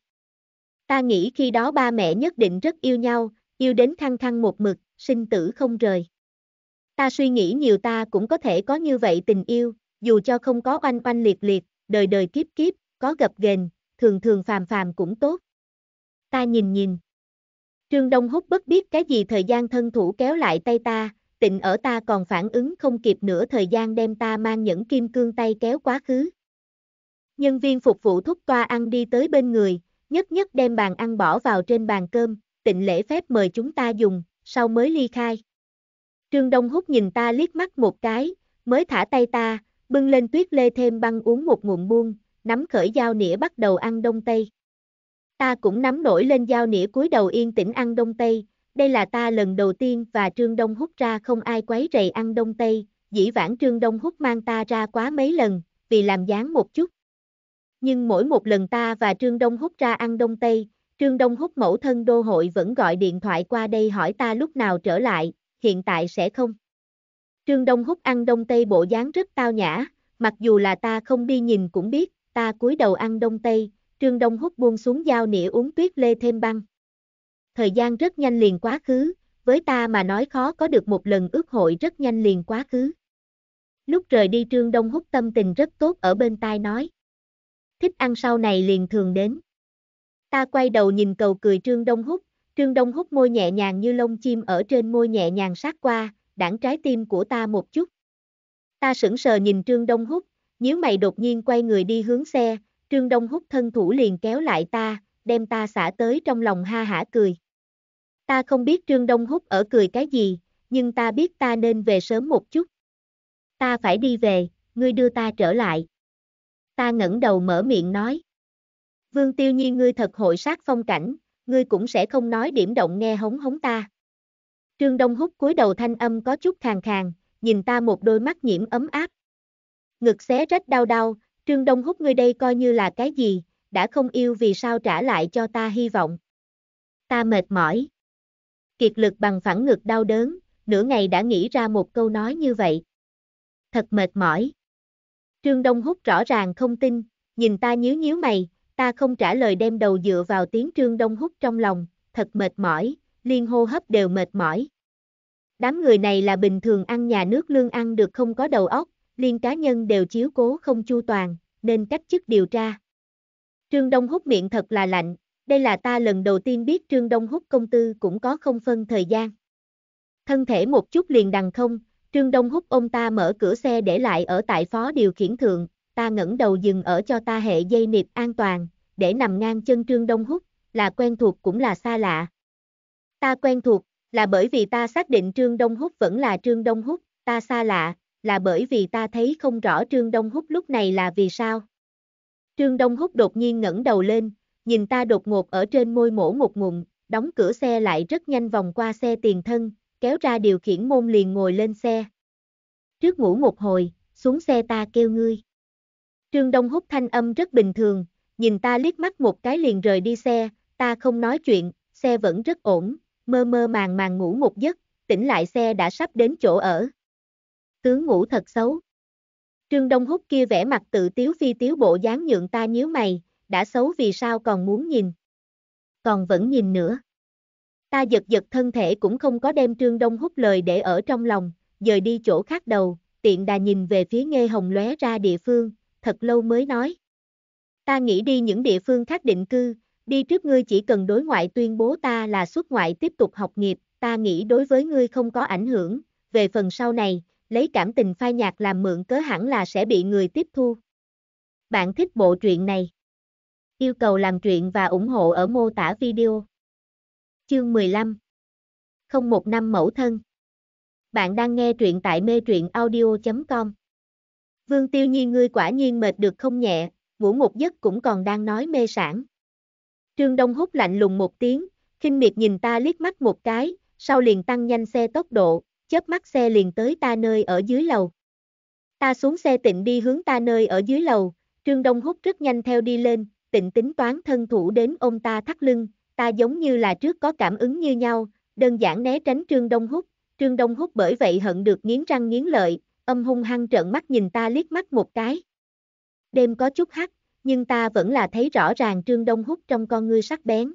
Speaker 1: Ta nghĩ khi đó ba mẹ nhất định rất yêu nhau, yêu đến khăng khăng một mực, sinh tử không rời. Ta suy nghĩ nhiều ta cũng có thể có như vậy tình yêu, dù cho không có oanh oanh liệt liệt, đời đời kiếp kiếp, có gặp ghềnh, thường thường phàm phàm cũng tốt ta nhìn nhìn. Trương Đông hút bất biết cái gì thời gian thân thủ kéo lại tay ta, tịnh ở ta còn phản ứng không kịp nữa thời gian đem ta mang những kim cương tay kéo quá khứ. Nhân viên phục vụ thúc toa ăn đi tới bên người, nhất nhất đem bàn ăn bỏ vào trên bàn cơm, tịnh lễ phép mời chúng ta dùng, sau mới ly khai. Trương Đông hút nhìn ta liếc mắt một cái, mới thả tay ta, bưng lên tuyết lê thêm băng uống một ngụm buông, nắm khởi dao nĩa bắt đầu ăn đông tây. Ta cũng nắm nổi lên dao nĩa cúi đầu yên tĩnh ăn đông tây, đây là ta lần đầu tiên và Trương Đông Hút ra không ai quấy rầy ăn đông tây, dĩ vãng Trương Đông Hút mang ta ra quá mấy lần, vì làm dáng một chút. Nhưng mỗi một lần ta và Trương Đông Hút ra ăn đông tây, Trương Đông Hút mẫu thân đô hội vẫn gọi điện thoại qua đây hỏi ta lúc nào trở lại, hiện tại sẽ không. Trương Đông Hút ăn đông tây bộ dáng rất tao nhã, mặc dù là ta không đi nhìn cũng biết, ta cúi đầu ăn đông tây, Trương Đông Húc buông xuống dao nĩa uống tuyết lê thêm băng. Thời gian rất nhanh liền quá khứ, với ta mà nói khó có được một lần ước hội rất nhanh liền quá khứ. Lúc rời đi Trương Đông Húc tâm tình rất tốt ở bên tai nói. Thích ăn sau này liền thường đến. Ta quay đầu nhìn cầu cười Trương Đông Húc, Trương Đông Húc môi nhẹ nhàng như lông chim ở trên môi nhẹ nhàng sát qua, đảng trái tim của ta một chút. Ta sững sờ nhìn Trương Đông Húc, nhíu mày đột nhiên quay người đi hướng xe, Trương Đông Húc thân thủ liền kéo lại ta, đem ta xả tới trong lòng ha hả cười. Ta không biết Trương Đông Húc ở cười cái gì, nhưng ta biết ta nên về sớm một chút. Ta phải đi về, ngươi đưa ta trở lại. Ta ngẩng đầu mở miệng nói. Vương Tiêu Nhi ngươi thật hội sát phong cảnh, ngươi cũng sẽ không nói điểm động nghe hống hống ta. Trương Đông Húc cúi đầu thanh âm có chút khàn khàn, nhìn ta một đôi mắt nhiễm ấm áp. Ngực xé rách đau đau, Trương Đông Húc ngươi đây coi như là cái gì, đã không yêu vì sao trả lại cho ta hy vọng. Ta mệt mỏi. Kiệt lực bằng phản ngực đau đớn, nửa ngày đã nghĩ ra một câu nói như vậy. Thật mệt mỏi. Trương Đông Húc rõ ràng không tin, nhìn ta nhíu nhíu mày, ta không trả lời đem đầu dựa vào tiếng Trương Đông Húc trong lòng, thật mệt mỏi, liên hô hấp đều mệt mỏi. Đám người này là bình thường ăn nhà nước lương ăn được không có đầu óc, liên cá nhân đều chiếu cố không chu toàn, nên cách chức điều tra. Trương Đông Húc miệng thật là lạnh, đây là ta lần đầu tiên biết Trương Đông Húc công tư cũng có không phân thời gian. Thân thể một chút liền đằng không, Trương Đông Húc ôm ta mở cửa xe để lại ở tại phó điều khiển thượng, ta ngẩng đầu dừng ở cho ta hệ dây nịp an toàn, để nằm ngang chân Trương Đông Húc, là quen thuộc cũng là xa lạ. Ta quen thuộc, là bởi vì ta xác định Trương Đông Húc vẫn là Trương Đông Húc, ta xa lạ, là bởi vì ta thấy không rõ Trương Đông Húc lúc này là vì sao. Trương Đông Húc đột nhiên ngẩng đầu lên, nhìn ta đột ngột ở trên môi mổ một ngụm, đóng cửa xe lại rất nhanh vòng qua xe tiền thân, kéo ra điều khiển môn liền ngồi lên xe. Trước ngủ một hồi, xuống xe ta kêu ngươi. Trương Đông Húc thanh âm rất bình thường, nhìn ta liếc mắt một cái liền rời đi xe, ta không nói chuyện, xe vẫn rất ổn, mơ mơ màng màng ngủ một giấc, tỉnh lại xe đã sắp đến chỗ ở tướng ngủ thật xấu. Trương Đông Húc kia vẻ mặt tự tiếu phi tiếu bộ dáng nhượng ta nhíu mày, đã xấu vì sao còn muốn nhìn. Còn vẫn nhìn nữa. Ta giật giật thân thể cũng không có đem Trương Đông Húc lời để ở trong lòng, dời đi chỗ khác đầu, tiện đà nhìn về phía nghe hồng lóe ra địa phương, thật lâu mới nói. Ta nghĩ đi những địa phương khác định cư, đi trước ngươi chỉ cần đối ngoại tuyên bố ta là xuất ngoại tiếp tục học nghiệp, ta nghĩ đối với ngươi không có ảnh hưởng, về phần sau này, lấy cảm tình phai nhạt làm mượn cớ hẳn là sẽ bị người tiếp thu. Bạn thích bộ truyện này? Yêu cầu làm truyện và ủng hộ ở mô tả video. Chương 15 Không một năm mẫu thân Bạn đang nghe truyện tại mê truyện audio.com Vương Tiêu Nhi ngươi quả nhiên mệt được không nhẹ, ngủ một giấc cũng còn đang nói mê sản. Trương Đông hút lạnh lùng một tiếng, khinh miệt nhìn ta liếc mắt một cái, sau liền tăng nhanh xe tốc độ, chớp mắt xe liền tới ta nơi ở dưới lầu. Ta xuống xe tịnh đi hướng ta nơi ở dưới lầu, Trương Đông hút rất nhanh theo đi lên, tịnh tính toán thân thủ đến ôm ta thắt lưng, ta giống như là trước có cảm ứng như nhau, đơn giản né tránh Trương Đông hút, Trương Đông hút bởi vậy hận được nghiến răng nghiến lợi, âm hung hăng trợn mắt nhìn ta liếc mắt một cái. Đêm có chút hắt, nhưng ta vẫn là thấy rõ ràng Trương Đông hút trong con ngươi sắc bén.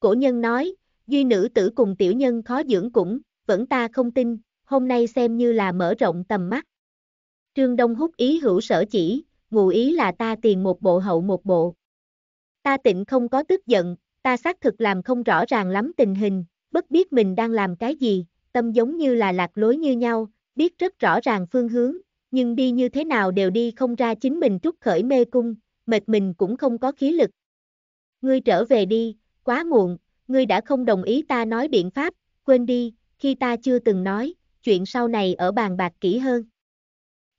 Speaker 1: Cổ nhân nói, duy nữ tử cùng tiểu nhân khó dưỡng cũng, vẫn ta không tin, hôm nay xem như là mở rộng tầm mắt. Trương Đông hút ý hữu sở chỉ, ngụ ý là ta tiền một bộ hậu một bộ. Ta tịnh không có tức giận, ta xác thực làm không rõ ràng lắm tình hình, bất biết mình đang làm cái gì, tâm giống như là lạc lối như nhau, biết rất rõ ràng phương hướng, nhưng đi như thế nào đều đi không ra chính mình trút khởi mê cung, mệt mình cũng không có khí lực. Ngươi trở về đi, quá muộn, ngươi đã không đồng ý ta nói biện pháp, quên đi, khi ta chưa từng nói, chuyện sau này ở bàn bạc kỹ hơn.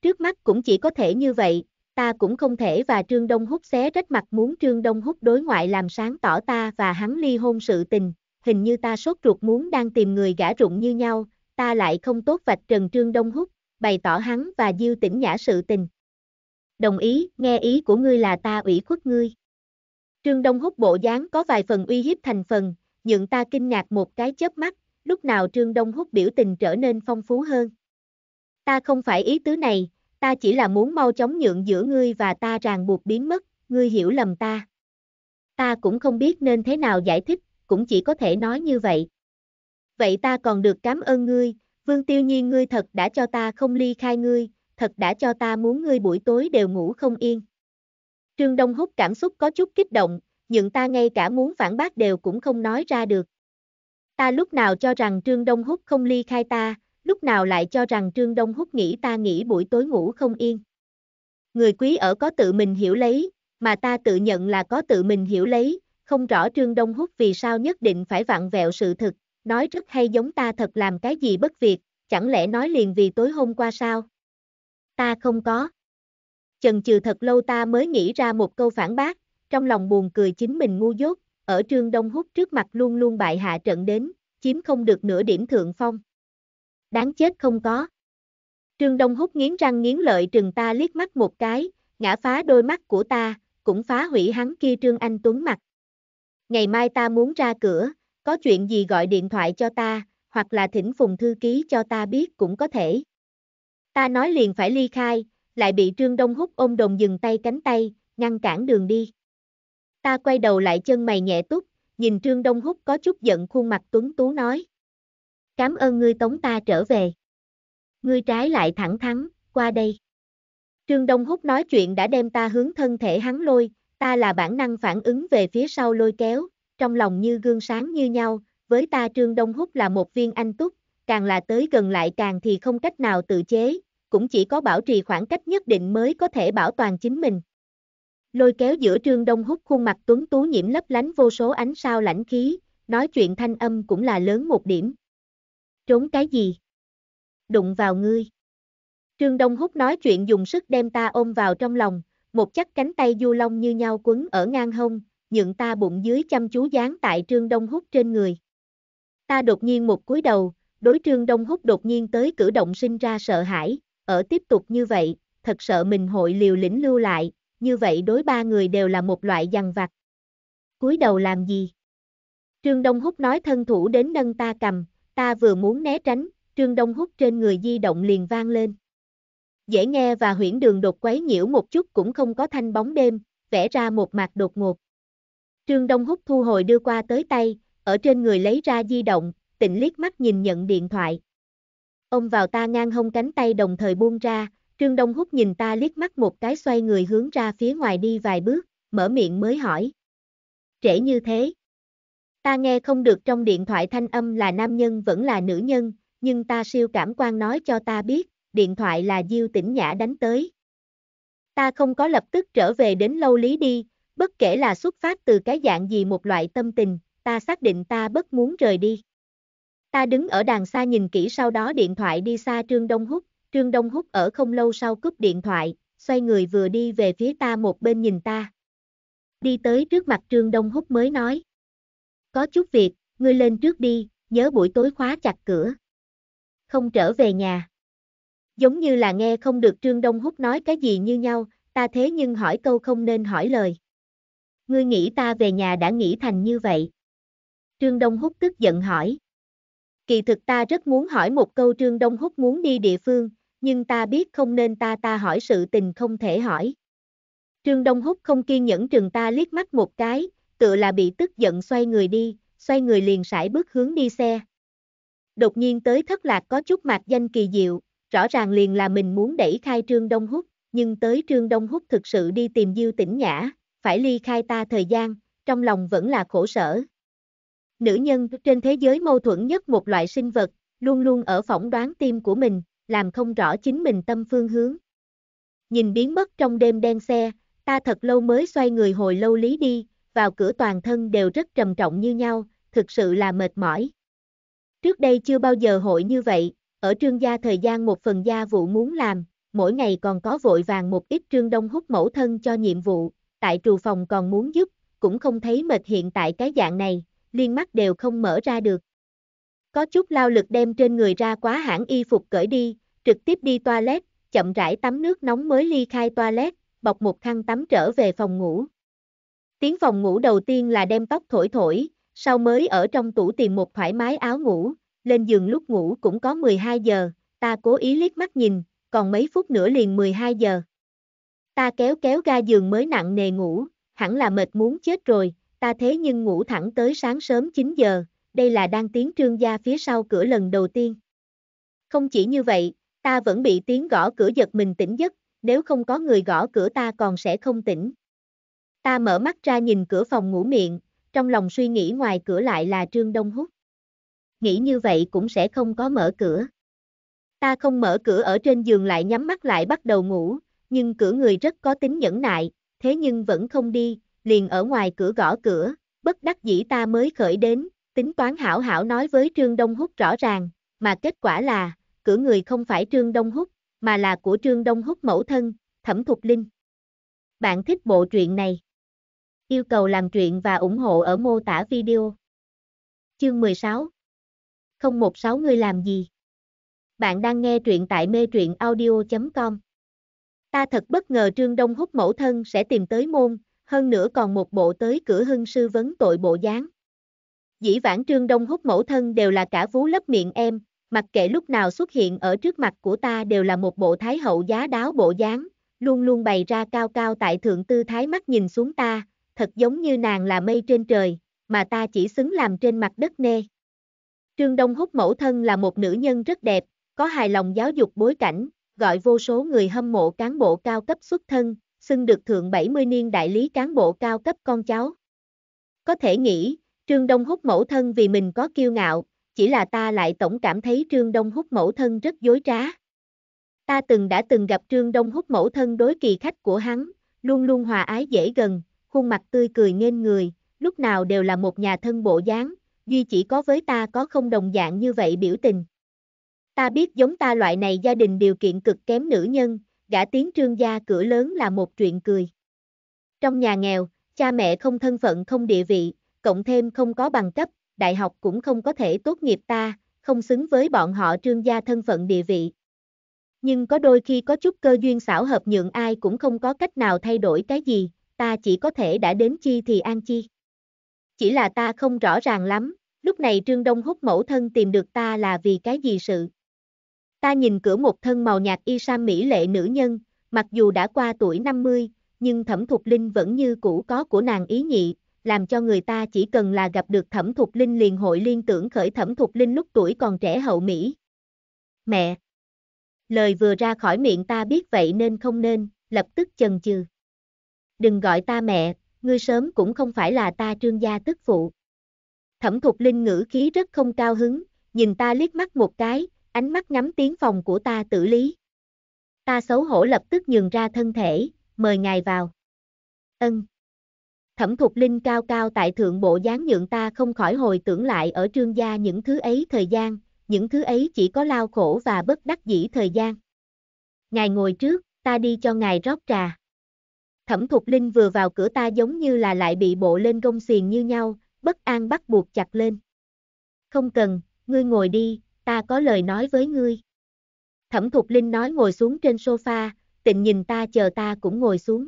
Speaker 1: Trước mắt cũng chỉ có thể như vậy, ta cũng không thể và Trương Đông Húc xé rách mặt muốn Trương Đông Húc đối ngoại làm sáng tỏ ta và hắn ly hôn sự tình, hình như ta sốt ruột muốn đang tìm người gã rụng như nhau, ta lại không tốt vạch trần Trương Đông Húc, bày tỏ hắn và Diêu tỉnh nhã sự tình. Đồng ý, nghe ý của ngươi là ta ủy khuất ngươi. Trương Đông Húc bộ dáng có vài phần uy hiếp thành phần, nhưng ta kinh ngạc một cái chớp mắt, lúc nào Trương Đông Húc biểu tình trở nên phong phú hơn. Ta không phải ý tứ này, ta chỉ là muốn mau chóng nhượng giữa ngươi và ta ràng buộc biến mất, ngươi hiểu lầm ta. Ta cũng không biết nên thế nào giải thích, cũng chỉ có thể nói như vậy. Vậy ta còn được cảm ơn ngươi, Vương Tiêu Nhiên ngươi thật đã cho ta không ly khai ngươi, thật đã cho ta muốn ngươi buổi tối đều ngủ không yên. Trương Đông Húc cảm xúc có chút kích động, nhưng ta ngay cả muốn phản bác đều cũng không nói ra được. Ta lúc nào cho rằng Trương Đông Húc không ly khai ta, lúc nào lại cho rằng Trương Đông Húc nghĩ ta nghĩ buổi tối ngủ không yên. Người quý ở có tự mình hiểu lấy, mà ta tự nhận là có tự mình hiểu lấy, không rõ Trương Đông Húc vì sao nhất định phải vặn vẹo sự thực, nói rất hay giống ta thật làm cái gì bất việc, chẳng lẽ nói liền vì tối hôm qua sao? Ta không có. Chần chừ thật lâu ta mới nghĩ ra một câu phản bác, trong lòng buồn cười chính mình ngu dốt, ở Trương Đông Húc trước mặt luôn luôn bại hạ trận đến, chiếm không được nửa điểm thượng phong. Đáng chết không có. Trương Đông Húc nghiến răng nghiến lợi trừng ta liếc mắt một cái, ngã phá đôi mắt của ta, cũng phá hủy hắn kia Trương Anh Tuấn mặt. Ngày mai ta muốn ra cửa, có chuyện gì gọi điện thoại cho ta, hoặc là thỉnh phùng thư ký cho ta biết cũng có thể. Ta nói liền phải ly khai, lại bị Trương Đông Húc ôm đồng dừng tay cánh tay, ngăn cản đường đi. Ta quay đầu lại chân mày nhẹ túc, nhìn Trương Đông Húc có chút giận khuôn mặt tuấn tú nói. Cám ơn ngươi tống ta trở về. Ngươi trái lại thẳng thắn, qua đây. Trương Đông Húc nói chuyện đã đem ta hướng thân thể hắn lôi, ta là bản năng phản ứng về phía sau lôi kéo, trong lòng như gương sáng như nhau, với ta Trương Đông Húc là một viên anh túc, càng là tới gần lại càng thì không cách nào tự chế, cũng chỉ có bảo trì khoảng cách nhất định mới có thể bảo toàn chính mình lôi kéo giữa trương đông hút khuôn mặt tuấn tú nhiễm lấp lánh vô số ánh sao lãnh khí, nói chuyện thanh âm cũng là lớn một điểm. Trốn cái gì? Đụng vào ngươi. Trương Đông hút nói chuyện dùng sức đem ta ôm vào trong lòng, một chắc cánh tay du long như nhau quấn ở ngang hông, nhượng ta bụng dưới chăm chú dán tại Trương Đông hút trên người. Ta đột nhiên một cúi đầu, đối Trương Đông hút đột nhiên tới cử động sinh ra sợ hãi, ở tiếp tục như vậy, thật sợ mình hội liều lĩnh lưu lại, như vậy đối ba người đều là một loại dằn vặt. cúi đầu làm gì? Trương Đông Húc nói thân thủ đến nâng ta cầm, ta vừa muốn né tránh, Trương Đông Húc trên người di động liền vang lên. Dễ nghe và huyển đường đột quấy nhiễu một chút cũng không có thanh bóng đêm, vẽ ra một mặt đột ngột. Trương Đông Húc thu hồi đưa qua tới tay, ở trên người lấy ra di động, tỉnh liếc mắt nhìn nhận điện thoại. Ông vào ta ngang hông cánh tay đồng thời buông ra, Trương Đông Húc nhìn ta liếc mắt một cái xoay người hướng ra phía ngoài đi vài bước, mở miệng mới hỏi. Trễ như thế. Ta nghe không được trong điện thoại thanh âm là nam nhân vẫn là nữ nhân, nhưng ta siêu cảm quan nói cho ta biết, điện thoại là Diêu Tĩnh Nhã đánh tới. Ta không có lập tức trở về đến lâu lý đi, bất kể là xuất phát từ cái dạng gì một loại tâm tình, ta xác định ta bất muốn rời đi. Ta đứng ở đàng xa nhìn kỹ sau đó điện thoại đi xa Trương Đông Húc, Trương Đông Húc ở không lâu sau cúp điện thoại, xoay người vừa đi về phía ta một bên nhìn ta. Đi tới trước mặt Trương Đông Húc mới nói. Có chút việc, ngươi lên trước đi, nhớ buổi tối khóa chặt cửa. Không trở về nhà. Giống như là nghe không được Trương Đông Húc nói cái gì như nhau, ta thế nhưng hỏi câu không nên hỏi lời. Ngươi nghĩ ta về nhà đã nghĩ thành như vậy. Trương Đông Húc tức giận hỏi. Kỳ thực ta rất muốn hỏi một câu Trương Đông Húc muốn đi địa phương, nhưng ta biết không nên ta ta hỏi sự tình không thể hỏi. Trương Đông Húc không kiên nhẫn trừng ta liếc mắt một cái, tựa là bị tức giận xoay người đi, xoay người liền sải bước hướng đi xe. Đột nhiên tới thất lạc có chút mạc danh kỳ diệu, rõ ràng liền là mình muốn đẩy khai Trương Đông Húc, nhưng tới Trương Đông Húc thực sự đi tìm Diêu Tĩnh Nhã, phải ly khai ta thời gian, trong lòng vẫn là khổ sở. Nữ nhân trên thế giới mâu thuẫn nhất một loại sinh vật, luôn luôn ở phỏng đoán tim của mình, làm không rõ chính mình tâm phương hướng. Nhìn biến mất trong đêm đen xe, ta thật lâu mới xoay người hồi lâu lý đi, vào cửa toàn thân đều rất trầm trọng như nhau, thực sự là mệt mỏi. Trước đây chưa bao giờ hội như vậy, ở trương gia thời gian một phần gia vụ muốn làm, mỗi ngày còn có vội vàng một ít trương đông hút mẫu thân cho nhiệm vụ, tại trù phòng còn muốn giúp, cũng không thấy mệt hiện tại cái dạng này, liên mắt đều không mở ra được. Có chút lao lực đem trên người ra quá hãng y phục cởi đi, trực tiếp đi toilet, chậm rãi tắm nước nóng mới ly khai toilet, bọc một khăn tắm trở về phòng ngủ. Tiếng phòng ngủ đầu tiên là đem tóc thổi thổi, sau mới ở trong tủ tìm một thoải mái áo ngủ, lên giường lúc ngủ cũng có 12 giờ, ta cố ý liếc mắt nhìn, còn mấy phút nữa liền 12 giờ. Ta kéo kéo ga giường mới nặng nề ngủ, hẳn là mệt muốn chết rồi, ta thế nhưng ngủ thẳng tới sáng sớm 9 giờ, đây là đang tiến trương gia phía sau cửa lần đầu tiên. Không chỉ như vậy, ta vẫn bị tiếng gõ cửa giật mình tỉnh giấc, nếu không có người gõ cửa ta còn sẽ không tỉnh. Ta mở mắt ra nhìn cửa phòng ngủ miệng, trong lòng suy nghĩ ngoài cửa lại là Trương Đông hút. Nghĩ như vậy cũng sẽ không có mở cửa. Ta không mở cửa ở trên giường lại nhắm mắt lại bắt đầu ngủ, nhưng cửa người rất có tính nhẫn nại, thế nhưng vẫn không đi, liền ở ngoài cửa gõ cửa, bất đắc dĩ ta mới khởi đến, tính toán hảo hảo nói với Trương Đông Húc rõ ràng, mà kết quả là, cửa người không phải Trương Đông Húc, mà là của Trương Đông Húc mẫu thân, Thẩm Thục Linh. Bạn thích bộ truyện này? Yêu cầu làm truyện và ủng hộ ở mô tả video. Chương 16 016 người làm gì? Bạn đang nghe truyện tại mê truyện audio.com Ta thật bất ngờ Trương Đông Húc mẫu thân sẽ tìm tới môn, hơn nữa còn một bộ tới cửa hưng sư vấn tội bộ dáng. Dĩ vãng trương đông hút mẫu thân đều là cả vú lấp miệng em, mặc kệ lúc nào xuất hiện ở trước mặt của ta đều là một bộ thái hậu giá đáo bộ dáng, luôn luôn bày ra cao cao tại thượng tư thái mắt nhìn xuống ta, thật giống như nàng là mây trên trời, mà ta chỉ xứng làm trên mặt đất nê. Trương Đông hút mẫu thân là một nữ nhân rất đẹp, có hài lòng giáo dục bối cảnh, gọi vô số người hâm mộ cán bộ cao cấp xuất thân, xưng được thượng 70 niên đại lý cán bộ cao cấp con cháu. Có thể nghĩ, Trương Đông Húc mẫu thân vì mình có kiêu ngạo, chỉ là ta lại tổng cảm thấy Trương Đông Húc mẫu thân rất dối trá. Ta từng đã từng gặp Trương Đông Húc mẫu thân đối kỳ khách của hắn, luôn luôn hòa ái dễ gần, khuôn mặt tươi cười nghênh người, lúc nào đều là một nhà thân bộ dáng, duy chỉ có với ta có không đồng dạng như vậy biểu tình. Ta biết giống ta loại này gia đình điều kiện cực kém nữ nhân, gã tiếng trương gia cửa lớn là một chuyện cười. Trong nhà nghèo, cha mẹ không thân phận không địa vị, cộng thêm không có bằng cấp, đại học cũng không có thể tốt nghiệp ta, không xứng với bọn họ trương gia thân phận địa vị. Nhưng có đôi khi có chút cơ duyên xảo hợp nhượng ai cũng không có cách nào thay đổi cái gì, ta chỉ có thể đã đến chi thì an chi. Chỉ là ta không rõ ràng lắm, lúc này Trương Đông hút mẫu thân tìm được ta là vì cái gì sự. Ta nhìn cửa một thân màu nhạt y sam mỹ lệ nữ nhân, mặc dù đã qua tuổi 50, nhưng thẩm thục linh vẫn như cũ có của nàng ý nhị, làm cho người ta chỉ cần là gặp được thẩm thục linh liền hội liên tưởng khởi thẩm thục linh lúc tuổi còn trẻ hậu Mỹ. Mẹ! Lời vừa ra khỏi miệng ta biết vậy nên không nên, lập tức chần chừ. Đừng gọi ta mẹ, ngươi sớm cũng không phải là ta trương gia tức phụ. Thẩm thục linh ngữ khí rất không cao hứng, nhìn ta liếc mắt một cái, ánh mắt ngắm tiếng phòng của ta tử lý. Ta xấu hổ lập tức nhường ra thân thể, mời ngài vào. Ân. Thẩm Thục Linh cao cao tại thượng bộ dáng nhượng ta không khỏi hồi tưởng lại ở trương gia những thứ ấy thời gian, những thứ ấy chỉ có lao khổ và bất đắc dĩ thời gian. Ngài ngồi trước, ta đi cho ngài rót trà. Thẩm Thục Linh vừa vào cửa ta giống như là lại bị bộ lên gông xiềng như nhau, bất an bắt buộc chặt lên. Không cần, ngươi ngồi đi, ta có lời nói với ngươi. Thẩm Thục Linh nói ngồi xuống trên sofa, tịnh nhìn ta chờ ta cũng ngồi xuống.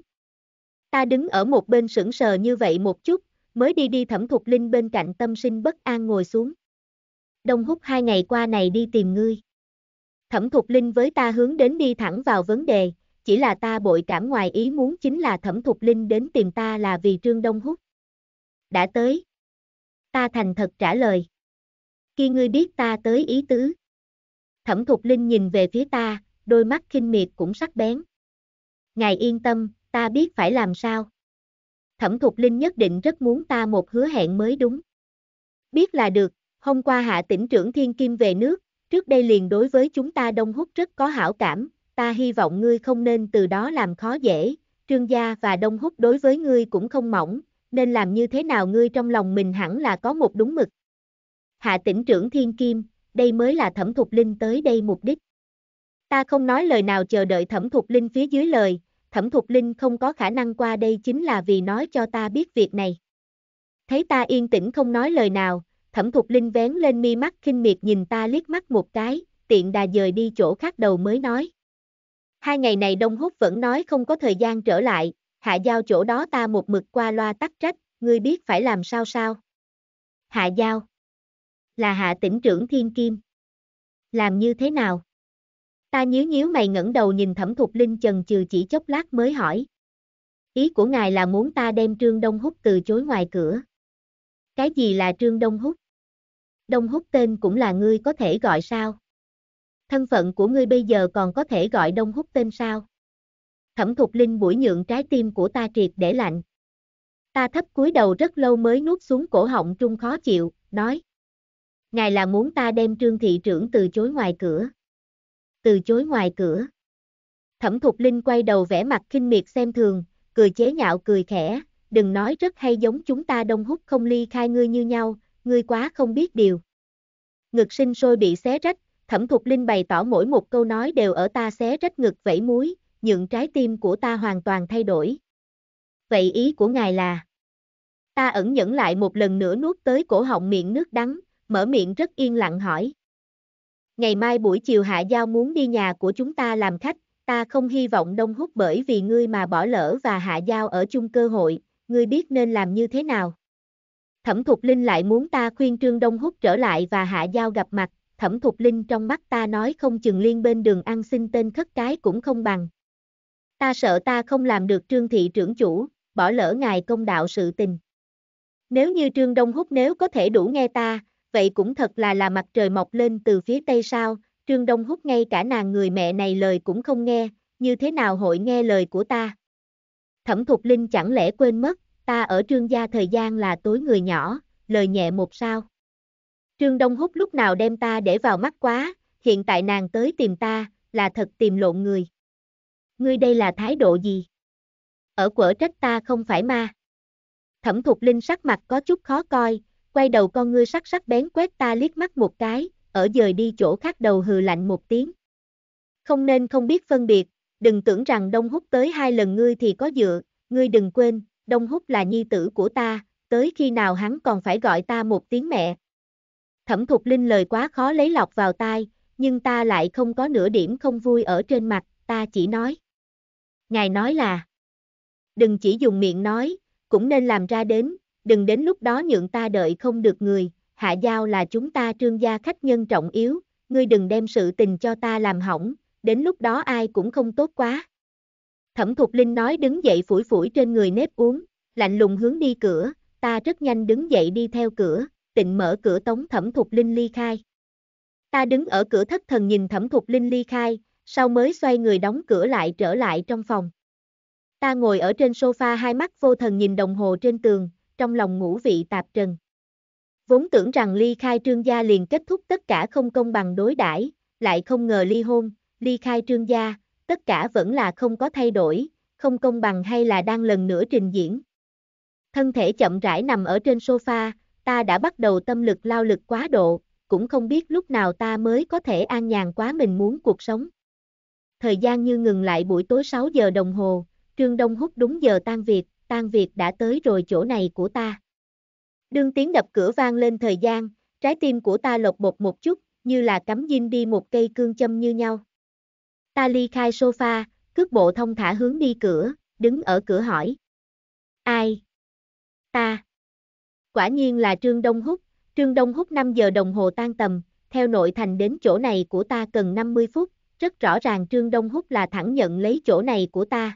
Speaker 1: Ta đứng ở một bên sững sờ như vậy một chút, mới đi đi thẩm thục linh bên cạnh tâm sinh bất an ngồi xuống. Đông hút hai ngày qua này đi tìm ngươi. Thẩm thục linh với ta hướng đến đi thẳng vào vấn đề, chỉ là ta bội cảm ngoài ý muốn chính là thẩm thục linh đến tìm ta là vì trương đông hút. Đã tới. Ta thành thật trả lời. Khi ngươi biết ta tới ý tứ. Thẩm thục linh nhìn về phía ta, đôi mắt khinh miệt cũng sắc bén. Ngài yên tâm, ta biết phải làm sao. Thẩm Thục Linh nhất định rất muốn ta một hứa hẹn mới đúng. Biết là được, hôm qua hạ tỉnh trưởng Thiên Kim về nước, trước đây liền đối với chúng ta Đông Húc rất có hảo cảm, ta hy vọng ngươi không nên từ đó làm khó dễ, Trương Gia và Đông Húc đối với ngươi cũng không mỏng, nên làm như thế nào ngươi trong lòng mình hẳn là có một đúng mực. Hạ tỉnh trưởng Thiên Kim, đây mới là Thẩm Thục Linh tới đây mục đích. Ta không nói lời nào chờ đợi Thẩm Thục Linh phía dưới lời, Thẩm Thục Linh không có khả năng qua đây chính là vì nói cho ta biết việc này. Thấy ta yên tĩnh không nói lời nào, Thẩm Thục Linh vén lên mi mắt khinh miệt nhìn ta liếc mắt một cái, tiện đà dời đi chỗ khác đầu mới nói. Hai ngày này Đông Húc vẫn nói không có thời gian trở lại, hạ giao chỗ đó ta một mực qua loa tắc trách, ngươi biết phải làm sao sao. Hạ giao. Là hạ tỉnh trưởng thiên kim. Làm như thế nào? Ta nhíu nhíu mày ngẩng đầu nhìn thẩm thục linh chần chừ chỉ chốc lát mới hỏi. Ý của ngài là muốn ta đem Trương Đông Húc từ chối ngoài cửa. Cái gì là Trương Đông Húc? Đông Húc tên cũng là ngươi có thể gọi sao? Thân phận của ngươi bây giờ còn có thể gọi Đông Húc tên sao? Thẩm Thục Linh buổi nhượng trái tim của ta triệt để lạnh. Ta thấp cúi đầu rất lâu mới nuốt xuống cổ họng trung khó chịu, nói. Ngài là muốn ta đem Trương Thị trưởng từ chối ngoài cửa từ chối ngoài cửa. Thẩm Thục Linh quay đầu vẻ mặt khinh miệt xem thường, cười chế nhạo cười khẽ, đừng nói rất hay giống chúng ta đông hút không ly khai ngươi như nhau, ngươi quá không biết điều. Ngực sinh sôi bị xé rách, Thẩm Thục Linh bày tỏ mỗi một câu nói đều ở ta xé rách ngực vẫy muối, nhượng trái tim của ta hoàn toàn thay đổi. Vậy ý của ngài là? Ta ẩn nhẫn lại một lần nữa nuốt tới cổ họng miệng nước đắng, mở miệng rất yên lặng hỏi ngày mai buổi chiều Hạ Giao muốn đi nhà của chúng ta làm khách, ta không hy vọng Đông Húc bởi vì ngươi mà bỏ lỡ và Hạ Giao ở chung cơ hội, ngươi biết nên làm như thế nào. Thẩm Thục Linh lại muốn ta khuyên Trương Đông Húc trở lại và Hạ Giao gặp mặt, Thẩm Thục Linh trong mắt ta nói không chừng liên bên đường ăn xin tên khất cái cũng không bằng. Ta sợ ta không làm được Trương Thị trưởng chủ, bỏ lỡ ngài công đạo sự tình. Nếu như Trương Đông Húc nếu có thể đủ nghe ta, vậy cũng thật là là mặt trời mọc lên từ phía tây sao, Trương Đông hút ngay cả nàng người mẹ này lời cũng không nghe, như thế nào hội nghe lời của ta. Thẩm Thục Linh chẳng lẽ quên mất, ta ở Trương gia thời gian là tối người nhỏ, lời nhẹ một sao. Trương Đông hút lúc nào đem ta để vào mắt quá, hiện tại nàng tới tìm ta, là thật tìm lộn người. Ngươi đây là thái độ gì? Ở quở trách ta không phải ma. Thẩm Thục Linh sắc mặt có chút khó coi, quay đầu con ngươi sắc sắc bén quét ta liếc mắt một cái, ở dời đi chỗ khác đầu hừ lạnh một tiếng. Không nên không biết phân biệt, đừng tưởng rằng Đông hút tới hai lần ngươi thì có dựa, ngươi đừng quên, Đông hút là nhi tử của ta, tới khi nào hắn còn phải gọi ta một tiếng mẹ. Thẩm Thục Linh lời quá khó lấy lọc vào tai, nhưng ta lại không có nửa điểm không vui ở trên mặt, ta chỉ nói. Ngài nói là, đừng chỉ dùng miệng nói, cũng nên làm ra đến, đừng đến lúc đó nhượng ta đợi không được người, hạ giao là chúng ta trương gia khách nhân trọng yếu, ngươi đừng đem sự tình cho ta làm hỏng, đến lúc đó ai cũng không tốt quá. Thẩm Thục Linh nói đứng dậy phủi phủi trên người nếp uống, lạnh lùng hướng đi cửa, ta rất nhanh đứng dậy đi theo cửa, tịnh mở cửa tống Thẩm Thục Linh ly khai. Ta đứng ở cửa thất thần nhìn Thẩm Thục Linh ly khai, sau mới xoay người đóng cửa lại trở lại trong phòng. Ta ngồi ở trên sofa hai mắt vô thần nhìn đồng hồ trên tường, trong lòng ngũ vị tạp trần. Vốn tưởng rằng ly khai trương gia liền kết thúc tất cả không công bằng đối đãi, lại không ngờ ly hôn, ly khai trương gia, tất cả vẫn là không có thay đổi, không công bằng hay là đang lần nữa trình diễn. Thân thể chậm rãi nằm ở trên sofa, ta đã bắt đầu tâm lực lao lực quá độ, cũng không biết lúc nào ta mới có thể an nhàn quá mình muốn cuộc sống. Thời gian như ngừng lại buổi tối 6 giờ đồng hồ, Trương Đông hút đúng giờ tan việc, tan việc đã tới rồi chỗ này của ta. Đương tiếng đập cửa vang lên thời gian, trái tim của ta lột bột một chút, như là cắm dinh đi một cây cương châm như nhau. Ta ly khai sofa, cước bộ thông thả hướng đi cửa, đứng ở cửa hỏi. Ai? Ta. Quả nhiên là Trương Đông Húc, Trương Đông Húc 5 giờ đồng hồ tan tầm, theo nội thành đến chỗ này của ta cần 50 phút, rất rõ ràng Trương Đông Húc là thẳng nhận lấy chỗ này của ta,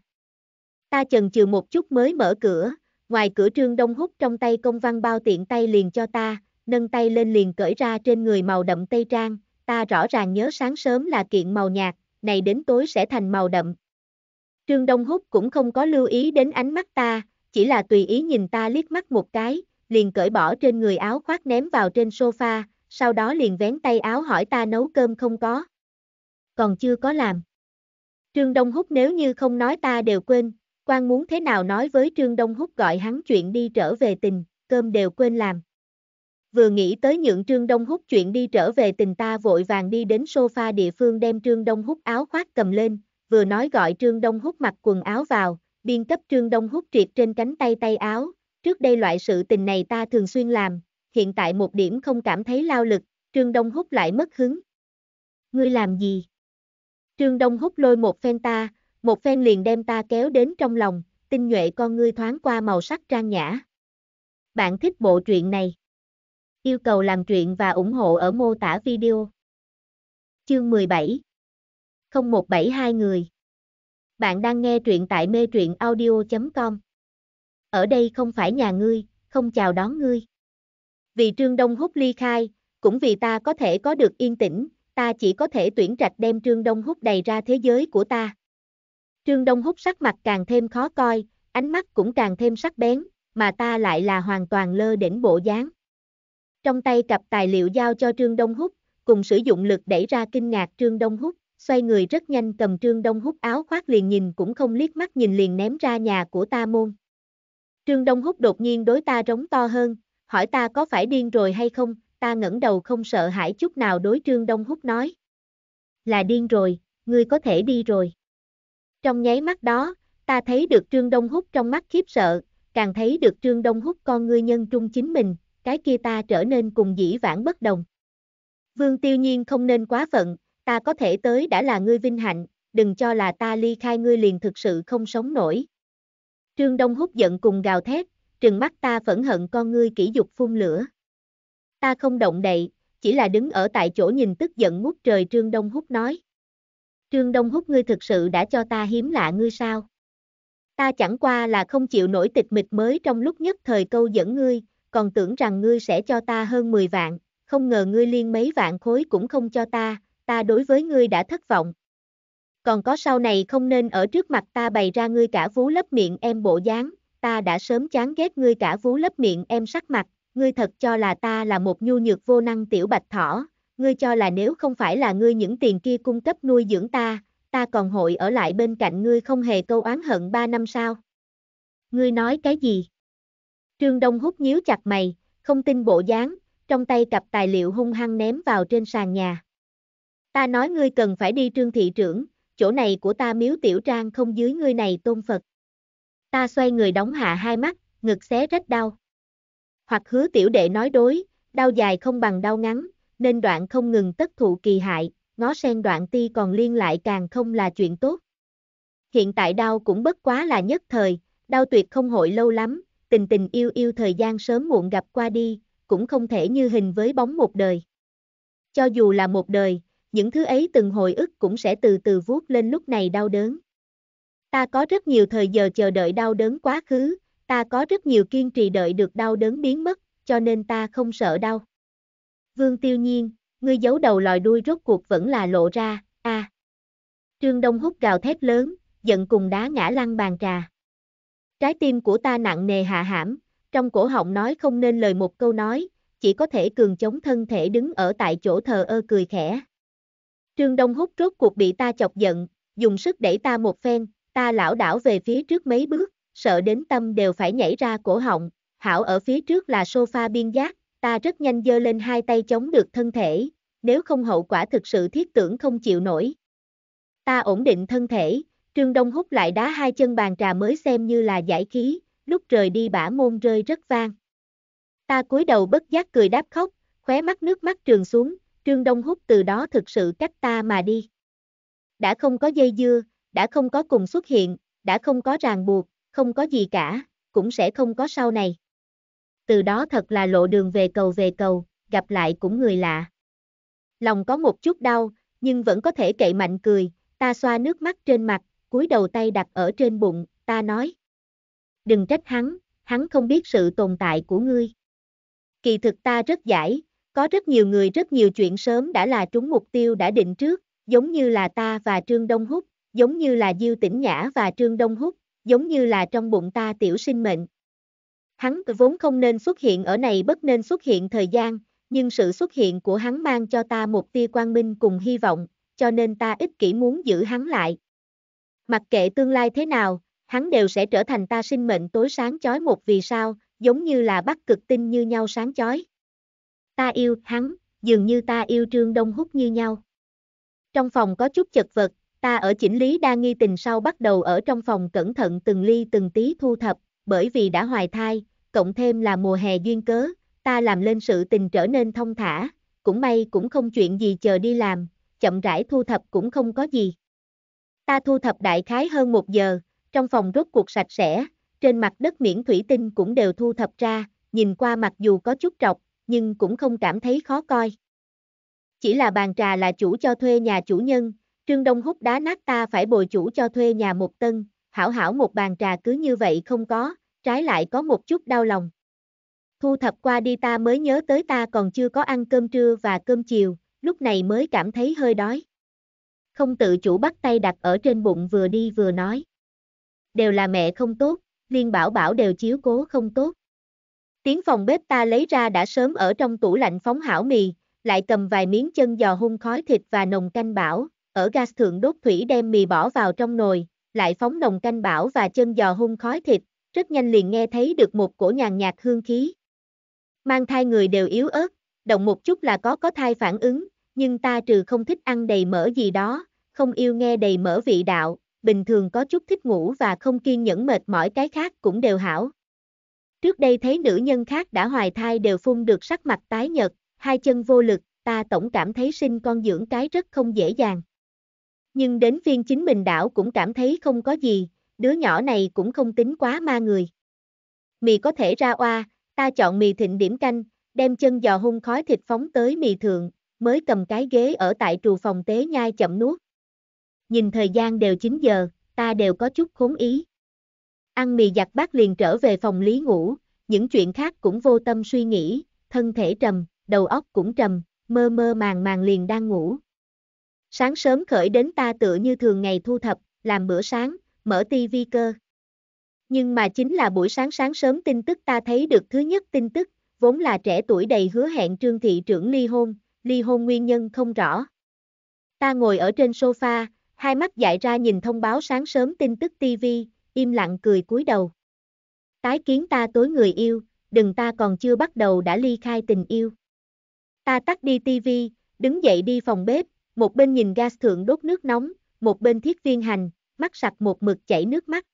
Speaker 1: Ta chần chừ một chút mới mở cửa, ngoài cửa trương đông hút trong tay công văn bao tiện tay liền cho ta, nâng tay lên liền cởi ra trên người màu đậm tây trang, ta rõ ràng nhớ sáng sớm là kiện màu nhạt, này đến tối sẽ thành màu đậm. Trương Đông Húc cũng không có lưu ý đến ánh mắt ta, chỉ là tùy ý nhìn ta liếc mắt một cái, liền cởi bỏ trên người áo khoác ném vào trên sofa, sau đó liền vén tay áo hỏi ta nấu cơm không có. Còn chưa có làm. Trương Đông Húc nếu như không nói ta đều quên, Quan muốn thế nào nói với Trương Đông Húc gọi hắn chuyện đi trở về tình, cơm đều quên làm. Vừa nghĩ tới nhượng Trương Đông Húc chuyện đi trở về tình ta vội vàng đi đến sofa địa phương đem Trương Đông Húc áo khoác cầm lên, vừa nói gọi Trương Đông Húc mặc quần áo vào, biên cấp Trương Đông Húc triệt trên cánh tay tay áo, trước đây loại sự tình này ta thường xuyên làm, hiện tại một điểm không cảm thấy lao lực, Trương Đông Húc lại mất hứng. Ngươi làm gì? Trương Đông Húc lôi một phen ta, một phen liền đem ta kéo đến trong lòng, tinh nhuệ con ngươi thoáng qua màu sắc trang nhã. Bạn thích bộ truyện này? Yêu cầu làm truyện và ủng hộ ở mô tả video. Chương 17 0172 người Bạn đang nghe truyện tại mê truyện audio.com Ở đây không phải nhà ngươi, không chào đón ngươi. Vì Trương Đông hút ly khai, cũng vì ta có thể có được yên tĩnh, ta chỉ có thể tuyển trạch đem Trương Đông hút đầy ra thế giới của ta. Trương Đông Húc sắc mặt càng thêm khó coi, ánh mắt cũng càng thêm sắc bén, mà ta lại là hoàn toàn lơ đỉnh bộ dáng. Trong tay cặp tài liệu giao cho Trương Đông Húc, cùng sử dụng lực đẩy ra kinh ngạc Trương Đông Húc, xoay người rất nhanh cầm Trương Đông Húc áo khoác liền nhìn cũng không liếc mắt nhìn liền ném ra nhà của ta môn. Trương Đông Húc đột nhiên đối ta rống to hơn, hỏi ta có phải điên rồi hay không, ta ngẩng đầu không sợ hãi chút nào đối Trương Đông Húc nói. Là điên rồi, ngươi có thể đi rồi. Trong nháy mắt đó, ta thấy được Trương Đông Húc trong mắt khiếp sợ, càng thấy được Trương Đông Húc con ngươi nhân trung chính mình, cái kia ta trở nên cùng dĩ vãng bất đồng. Vương Tiêu Nhiên không nên quá phận, ta có thể tới đã là ngươi vinh hạnh, đừng cho là ta ly khai ngươi liền thực sự không sống nổi. Trương Đông Húc giận cùng gào thét, trừng mắt ta phẫn hận con ngươi kỹ dục phun lửa. Ta không động đậy, chỉ là đứng ở tại chỗ nhìn tức giận ngút trời Trương Đông Húc nói. Trương Đông Húc ngươi thực sự đã cho ta hiếm lạ ngươi sao? Ta chẳng qua là không chịu nổi tịch mịch mới trong lúc nhất thời câu dẫn ngươi, còn tưởng rằng ngươi sẽ cho ta hơn 10 vạn, không ngờ ngươi liên mấy vạn khối cũng không cho ta, ta đối với ngươi đã thất vọng. Còn có sau này không nên ở trước mặt ta bày ra ngươi cả vú lấp miệng em bộ dáng, ta đã sớm chán ghét ngươi cả vú lấp miệng em sắc mặt, ngươi thật cho là ta là một nhu nhược vô năng tiểu bạch thỏ, ngươi cho là nếu không phải là ngươi những tiền kia cung cấp nuôi dưỡng ta, ta còn hội ở lại bên cạnh ngươi không hề câu oán hận ba năm sao? Ngươi nói cái gì? Trương Đông hút nhíu chặt mày, không tin bộ dáng, trong tay cặp tài liệu hung hăng ném vào trên sàn nhà. Ta nói ngươi cần phải đi trương thị trưởng, chỗ này của ta miếu tiểu trang không dưới ngươi này tôn Phật. Ta xoay người đóng hạ hai mắt, ngực xé rách đau. Hoặc hứa tiểu đệ nói đối, đau dài không bằng đau ngắn, nên đoạn không ngừng tất thụ kỳ hại, ngó sen đoạn ti còn liên lại càng không là chuyện tốt. Hiện tại đau cũng bất quá là nhất thời, đau tuyệt không hội lâu lắm, tình tình yêu yêu thời gian sớm muộn gặp qua đi, cũng không thể như hình với bóng một đời. Cho dù là một đời, những thứ ấy từng hồi ức cũng sẽ từ từ vuốt lên lúc này đau đớn. Ta có rất nhiều thời giờ chờ đợi đau đớn quá khứ, ta có rất nhiều kiên trì đợi được đau đớn biến mất, cho nên ta không sợ đau. Vương Tiêu Nhiên, ngươi giấu đầu lòi đuôi rốt cuộc vẫn là lộ ra, a. Trương Đông hút gào thét lớn, giận cùng đá ngã lăn bàn trà. Trái tim của ta nặng nề hạ hãm, trong cổ họng nói không nên lời một câu nói, chỉ có thể cường chống thân thể đứng ở tại chỗ thờ ơ cười khẽ. Trương Đông hút rốt cuộc bị ta chọc giận, dùng sức đẩy ta một phen, ta lảo đảo về phía trước mấy bước, sợ đến tâm đều phải nhảy ra cổ họng, hảo ở phía trước là sofa biên giác, ta rất nhanh dơ lên hai tay chống được thân thể, nếu không hậu quả thực sự thiết tưởng không chịu nổi. Ta ổn định thân thể, Trương Đông hút lại đá hai chân bàn trà mới xem như là giải khí, lúc rời đi bả môn rơi rất vang. Ta cúi đầu bất giác cười đáp khóc, khóe mắt nước mắt trường xuống, Trương Đông hút từ đó thực sự cách ta mà đi. Đã không có dây dưa, đã không có cùng xuất hiện, đã không có ràng buộc, không có gì cả, cũng sẽ không có sau này từ đó thật là lộ đường về cầu về cầu, gặp lại cũng người lạ. Lòng có một chút đau, nhưng vẫn có thể cậy mạnh cười, ta xoa nước mắt trên mặt, cúi đầu tay đặt ở trên bụng, ta nói. Đừng trách hắn, hắn không biết sự tồn tại của ngươi. Kỳ thực ta rất giải, có rất nhiều người rất nhiều chuyện sớm đã là trúng mục tiêu đã định trước, giống như là ta và Trương Đông Húc, giống như là Diêu Tĩnh Nhã và Trương Đông Húc, giống như là trong bụng ta tiểu sinh mệnh, Hắn vốn không nên xuất hiện ở này bất nên xuất hiện thời gian, nhưng sự xuất hiện của hắn mang cho ta một tia quang minh cùng hy vọng, cho nên ta ích kỷ muốn giữ hắn lại. Mặc kệ tương lai thế nào, hắn đều sẽ trở thành ta sinh mệnh tối sáng chói một vì sao, giống như là bắt cực tinh như nhau sáng chói. Ta yêu hắn, dường như ta yêu Trương Đông hút như nhau. Trong phòng có chút chật vật, ta ở chỉnh lý đa nghi tình sau bắt đầu ở trong phòng cẩn thận từng ly từng tí thu thập, bởi vì đã hoài thai, cộng thêm là mùa hè duyên cớ, ta làm lên sự tình trở nên thông thả, cũng may cũng không chuyện gì chờ đi làm, chậm rãi thu thập cũng không có gì. Ta thu thập đại khái hơn một giờ, trong phòng rốt cuộc sạch sẽ, trên mặt đất miễn thủy tinh cũng đều thu thập ra, nhìn qua mặc dù có chút trọc, nhưng cũng không cảm thấy khó coi. Chỉ là bàn trà là chủ cho thuê nhà chủ nhân, Trương Đông hút đá nát ta phải bồi chủ cho thuê nhà một tân, hảo hảo một bàn trà cứ như vậy không có, trái lại có một chút đau lòng. Thu thập qua đi ta mới nhớ tới ta còn chưa có ăn cơm trưa và cơm chiều, lúc này mới cảm thấy hơi đói. Không tự chủ bắt tay đặt ở trên bụng vừa đi vừa nói. Đều là mẹ không tốt, liên bảo bảo đều chiếu cố không tốt. Tiếng phòng bếp ta lấy ra đã sớm ở trong tủ lạnh phóng hảo mì, lại cầm vài miếng chân giò hun khói thịt và nồng canh bảo, ở gas thượng đốt thủy đem mì bỏ vào trong nồi, lại phóng đồng canh bảo và chân giò hung khói thịt, rất nhanh liền nghe thấy được một cổ nhàn nhạt hương khí. Mang thai người đều yếu ớt, động một chút là có có thai phản ứng, nhưng ta trừ không thích ăn đầy mỡ gì đó, không yêu nghe đầy mỡ vị đạo, bình thường có chút thích ngủ và không kiên nhẫn mệt mỏi cái khác cũng đều hảo. Trước đây thấy nữ nhân khác đã hoài thai đều phun được sắc mặt tái nhật, hai chân vô lực, ta tổng cảm thấy sinh con dưỡng cái rất không dễ dàng. Nhưng đến viên chính mình đảo cũng cảm thấy không có gì, đứa nhỏ này cũng không tính quá ma người. Mì có thể ra oa, ta chọn mì thịnh điểm canh, đem chân giò hung khói thịt phóng tới mì thượng, mới cầm cái ghế ở tại trù phòng tế nhai chậm nuốt. Nhìn thời gian đều 9 giờ, ta đều có chút khốn ý. Ăn mì giặt bát liền trở về phòng lý ngủ, những chuyện khác cũng vô tâm suy nghĩ, thân thể trầm, đầu óc cũng trầm, mơ mơ màng màng liền đang ngủ. Sáng sớm khởi đến ta tựa như thường ngày thu thập, làm bữa sáng, mở tivi cơ. Nhưng mà chính là buổi sáng sáng sớm tin tức ta thấy được thứ nhất tin tức, vốn là trẻ tuổi đầy hứa hẹn Trương Thị trưởng ly hôn, ly hôn nguyên nhân không rõ. Ta ngồi ở trên sofa, hai mắt dại ra nhìn thông báo sáng sớm tin tức TV, im lặng cười cúi đầu. Tái kiến ta tối người yêu, đừng ta còn chưa bắt đầu đã ly khai tình yêu. Ta tắt đi TV, đứng dậy đi phòng bếp, một bên nhìn gas thượng đốt nước nóng, một bên thiết viên hành, mắt sặc một mực chảy nước mắt.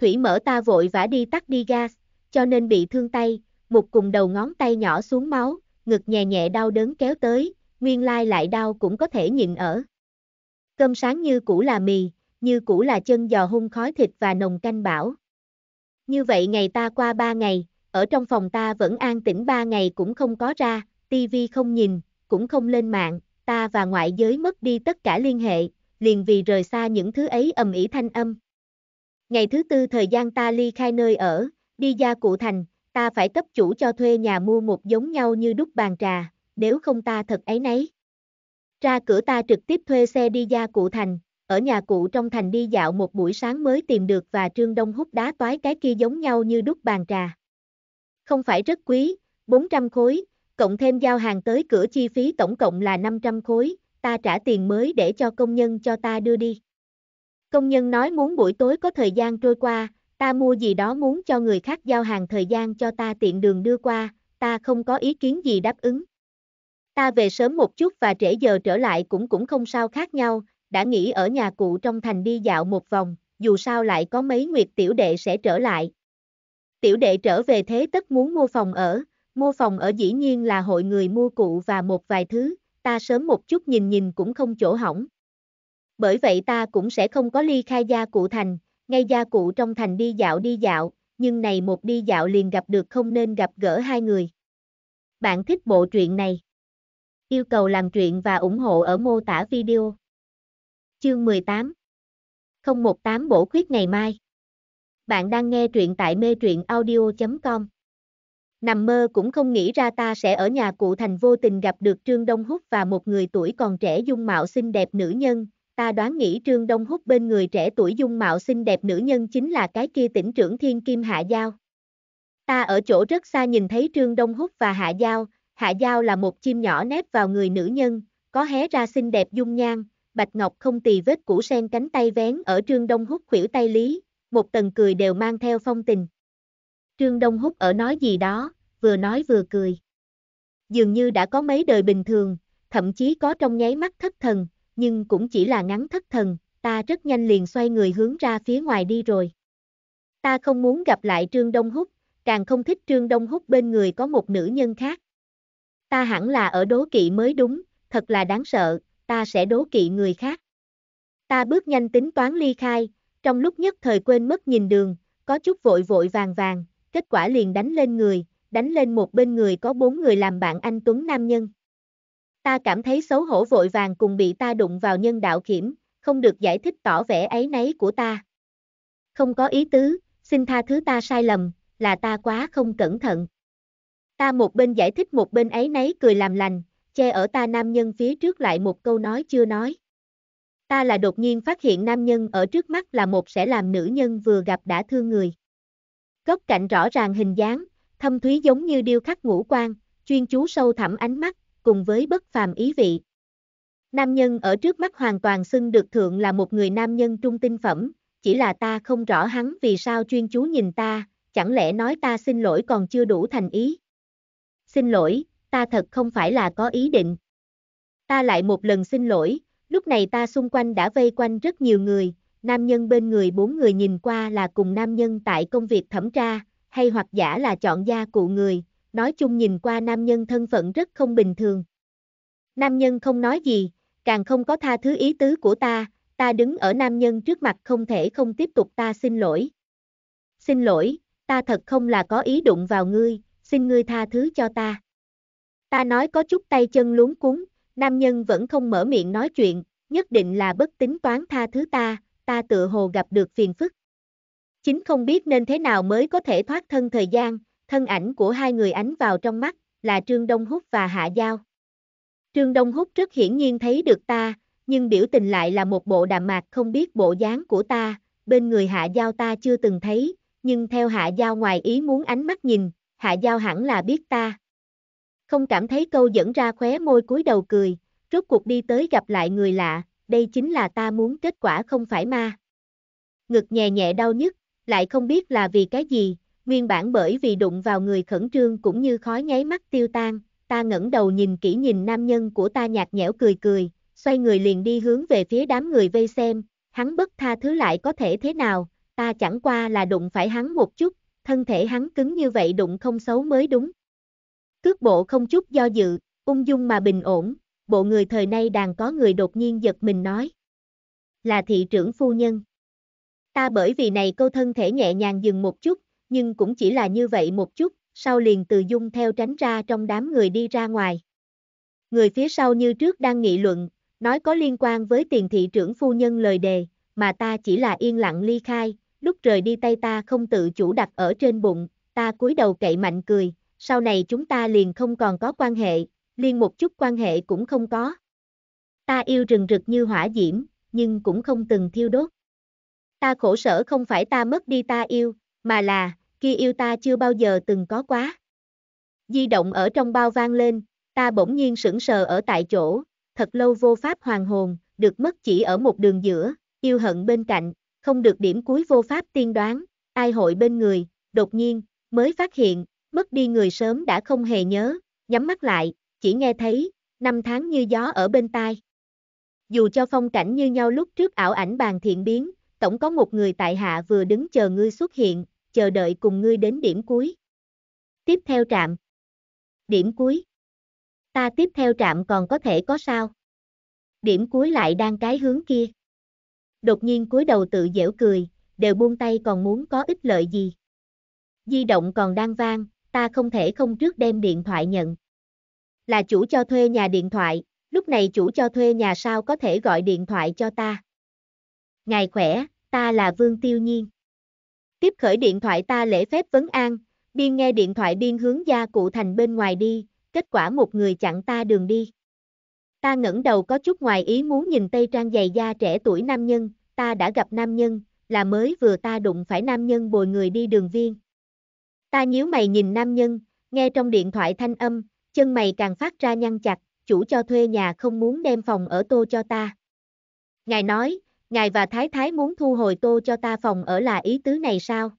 Speaker 1: Thủy mở ta vội vã đi tắt đi gas, cho nên bị thương tay, một cùng đầu ngón tay nhỏ xuống máu, ngực nhẹ nhẹ đau đớn kéo tới, nguyên lai lại đau cũng có thể nhịn ở. Cơm sáng như cũ là mì, như cũ là chân giò hung khói thịt và nồng canh bảo. Như vậy ngày ta qua ba ngày, ở trong phòng ta vẫn an tĩnh ba ngày cũng không có ra, tivi không nhìn, cũng không lên mạng, ta và ngoại giới mất đi tất cả liên hệ, liền vì rời xa những thứ ấy ầm ĩ thanh âm. Ngày thứ tư thời gian ta ly khai nơi ở, đi ra cụ thành, ta phải cấp chủ cho thuê nhà mua một giống nhau như đúc bàn trà, nếu không ta thật ấy nấy. Ra cửa ta trực tiếp thuê xe đi ra cụ thành, ở nhà cụ trong thành đi dạo một buổi sáng mới tìm được và Trương Đông hút đá toái cái kia giống nhau như đúc bàn trà. Không phải rất quý, 400 khối, cộng thêm giao hàng tới cửa chi phí tổng cộng là 500 khối, ta trả tiền mới để cho công nhân cho ta đưa đi. Công nhân nói muốn buổi tối có thời gian trôi qua, ta mua gì đó muốn cho người khác giao hàng thời gian cho ta tiện đường đưa qua, ta không có ý kiến gì đáp ứng. Ta về sớm một chút và trễ giờ trở lại cũng cũng không sao khác nhau, đã nghĩ ở nhà cụ trong thành đi dạo một vòng, dù sao lại có mấy nguyệt tiểu đệ sẽ trở lại. Tiểu đệ trở về thế tất muốn mua phòng ở, Mua phòng ở dĩ nhiên là hội người mua cụ và một vài thứ, ta sớm một chút nhìn nhìn cũng không chỗ hỏng. Bởi vậy ta cũng sẽ không có ly khai gia cụ thành, ngay gia cụ trong thành đi dạo đi dạo, nhưng này một đi dạo liền gặp được không nên gặp gỡ hai người. Bạn thích bộ truyện này? Yêu cầu làm truyện và ủng hộ ở mô tả video. Chương 18 018 bổ khuyết ngày mai. Bạn đang nghe truyện tại mê truyện audio.com nằm mơ cũng không nghĩ ra ta sẽ ở nhà cụ thành vô tình gặp được Trương Đông Húc và một người tuổi còn trẻ dung mạo xinh đẹp nữ nhân, ta đoán nghĩ Trương Đông Húc bên người trẻ tuổi dung mạo xinh đẹp nữ nhân chính là cái kia tỉnh trưởng Thiên Kim Hạ Giao. Ta ở chỗ rất xa nhìn thấy Trương Đông Húc và Hạ Giao, Hạ Giao là một chim nhỏ nép vào người nữ nhân, có hé ra xinh đẹp dung nhan, Bạch Ngọc không tì vết củ sen cánh tay vén ở Trương Đông Húc khuỷu tay lý, một tầng cười đều mang theo phong tình. Trương Đông Húc ở nói gì đó, vừa nói vừa cười. Dường như đã có mấy đời bình thường, thậm chí có trong nháy mắt thất thần, nhưng cũng chỉ là ngắn thất thần, ta rất nhanh liền xoay người hướng ra phía ngoài đi rồi. Ta không muốn gặp lại Trương Đông Húc, càng không thích Trương Đông Húc bên người có một nữ nhân khác. Ta hẳn là ở đố kỵ mới đúng, thật là đáng sợ, ta sẽ đố kỵ người khác. Ta bước nhanh tính toán ly khai, trong lúc nhất thời quên mất nhìn đường, có chút vội vội vàng vàng, kết quả liền đánh lên người, đánh lên một bên người có bốn người làm bạn anh Tuấn Nam Nhân. Ta cảm thấy xấu hổ vội vàng cùng bị ta đụng vào nhân đạo kiểm, không được giải thích tỏ vẻ ấy nấy của ta. Không có ý tứ, xin tha thứ ta sai lầm, là ta quá không cẩn thận. Ta một bên giải thích một bên ấy nấy cười làm lành, che ở ta nam nhân phía trước lại một câu nói chưa nói. Ta là đột nhiên phát hiện nam nhân ở trước mắt là một sẽ làm nữ nhân vừa gặp đã thương người. Góc cạnh rõ ràng hình dáng, thâm thúy giống như điêu khắc ngũ quan, chuyên chú sâu thẳm ánh mắt, cùng với bất phàm ý vị. Nam nhân ở trước mắt hoàn toàn xưng được thượng là một người nam nhân trung tinh phẩm, chỉ là ta không rõ hắn vì sao chuyên chú nhìn ta, chẳng lẽ nói ta xin lỗi còn chưa đủ thành ý. Xin lỗi, ta thật không phải là có ý định. Ta lại một lần xin lỗi, lúc này ta xung quanh đã vây quanh rất nhiều người, nam nhân bên người bốn người nhìn qua là cùng nam nhân tại công việc thẩm tra, hay hoặc giả là chọn gia cụ người, nói chung nhìn qua nam nhân thân phận rất không bình thường. Nam nhân không nói gì, càng không có tha thứ ý tứ của ta, ta đứng ở nam nhân trước mặt không thể không tiếp tục ta xin lỗi. Xin lỗi, ta thật không là có ý đụng vào ngươi, xin ngươi tha thứ cho ta. Ta nói có chút tay chân luống cuốn, nam nhân vẫn không mở miệng nói chuyện, nhất định là bất tính toán tha thứ ta, ta tựa hồ gặp được phiền phức. Chính không biết nên thế nào mới có thể thoát thân thời gian, thân ảnh của hai người ánh vào trong mắt, là Trương Đông Húc và Hạ Giao. Trương Đông Húc rất hiển nhiên thấy được ta, nhưng biểu tình lại là một bộ đàm mạc không biết bộ dáng của ta, bên người Hạ Giao ta chưa từng thấy, nhưng theo Hạ Giao ngoài ý muốn ánh mắt nhìn, Hạ Giao hẳn là biết ta. Không cảm thấy câu dẫn ra khóe môi cúi đầu cười, rốt cuộc đi tới gặp lại người lạ, đây chính là ta muốn kết quả không phải ma. Ngực nhẹ nhẹ đau nhất, lại không biết là vì cái gì, nguyên bản bởi vì đụng vào người khẩn trương cũng như khói nháy mắt tiêu tan, ta ngẩng đầu nhìn kỹ nhìn nam nhân của ta nhạt nhẽo cười cười, xoay người liền đi hướng về phía đám người vây xem, hắn bất tha thứ lại có thể thế nào, ta chẳng qua là đụng phải hắn một chút, thân thể hắn cứng như vậy đụng không xấu mới đúng. Cước bộ không chút do dự, ung dung mà bình ổn, bộ người thời nay đàn có người đột nhiên giật mình nói. Là thị trưởng phu nhân. Ta bởi vì này câu thân thể nhẹ nhàng dừng một chút, nhưng cũng chỉ là như vậy một chút, sau liền từ dung theo tránh ra trong đám người đi ra ngoài. Người phía sau như trước đang nghị luận, nói có liên quan với tiền thị trưởng phu nhân lời đề, mà ta chỉ là yên lặng ly khai, lúc rời đi tay ta không tự chủ đặt ở trên bụng, ta cúi đầu cậy mạnh cười, sau này chúng ta liền không còn có quan hệ, liên một chút quan hệ cũng không có. Ta yêu rừng rực như hỏa diễm, nhưng cũng không từng thiêu đốt. Ta khổ sở không phải ta mất đi ta yêu, mà là, khi yêu ta chưa bao giờ từng có quá. Di động ở trong bao vang lên, ta bỗng nhiên sững sờ ở tại chỗ, thật lâu vô pháp hoàng hồn, được mất chỉ ở một đường giữa, yêu hận bên cạnh, không được điểm cuối vô pháp tiên đoán, ai hội bên người, đột nhiên, mới phát hiện, mất đi người sớm đã không hề nhớ, nhắm mắt lại, chỉ nghe thấy, năm tháng như gió ở bên tai. Dù cho phong cảnh như nhau lúc trước ảo ảnh bàn thiện biến, tổng có một người tại hạ vừa đứng chờ ngươi xuất hiện, chờ đợi cùng ngươi đến điểm cuối. Tiếp theo trạm. Điểm cuối. Ta tiếp theo trạm còn có thể có sao? Điểm cuối lại đang cái hướng kia. Đột nhiên cúi đầu tự dễu cười, đều buông tay còn muốn có ích lợi gì. Di động còn đang vang, ta không thể không trước đem điện thoại nhận là chủ cho thuê nhà điện thoại, lúc này chủ cho thuê nhà sao có thể gọi điện thoại cho ta. Ngài khỏe, ta là Vương Tiêu Nhiên. Tiếp khởi điện thoại ta lễ phép vấn an, biên nghe điện thoại biên hướng gia cụ thành bên ngoài đi, kết quả một người chặn ta đường đi. Ta ngẩng đầu có chút ngoài ý muốn nhìn tây trang giày da trẻ tuổi nam nhân, ta đã gặp nam nhân, là mới vừa ta đụng phải nam nhân bồi người đi đường viên. Ta nhíu mày nhìn nam nhân, nghe trong điện thoại thanh âm, chân mày càng phát ra nhăn chặt, chủ cho thuê nhà không muốn đem phòng ở tô cho ta. Ngài nói, ngài và thái thái muốn thu hồi tô cho ta phòng ở là ý tứ này sao?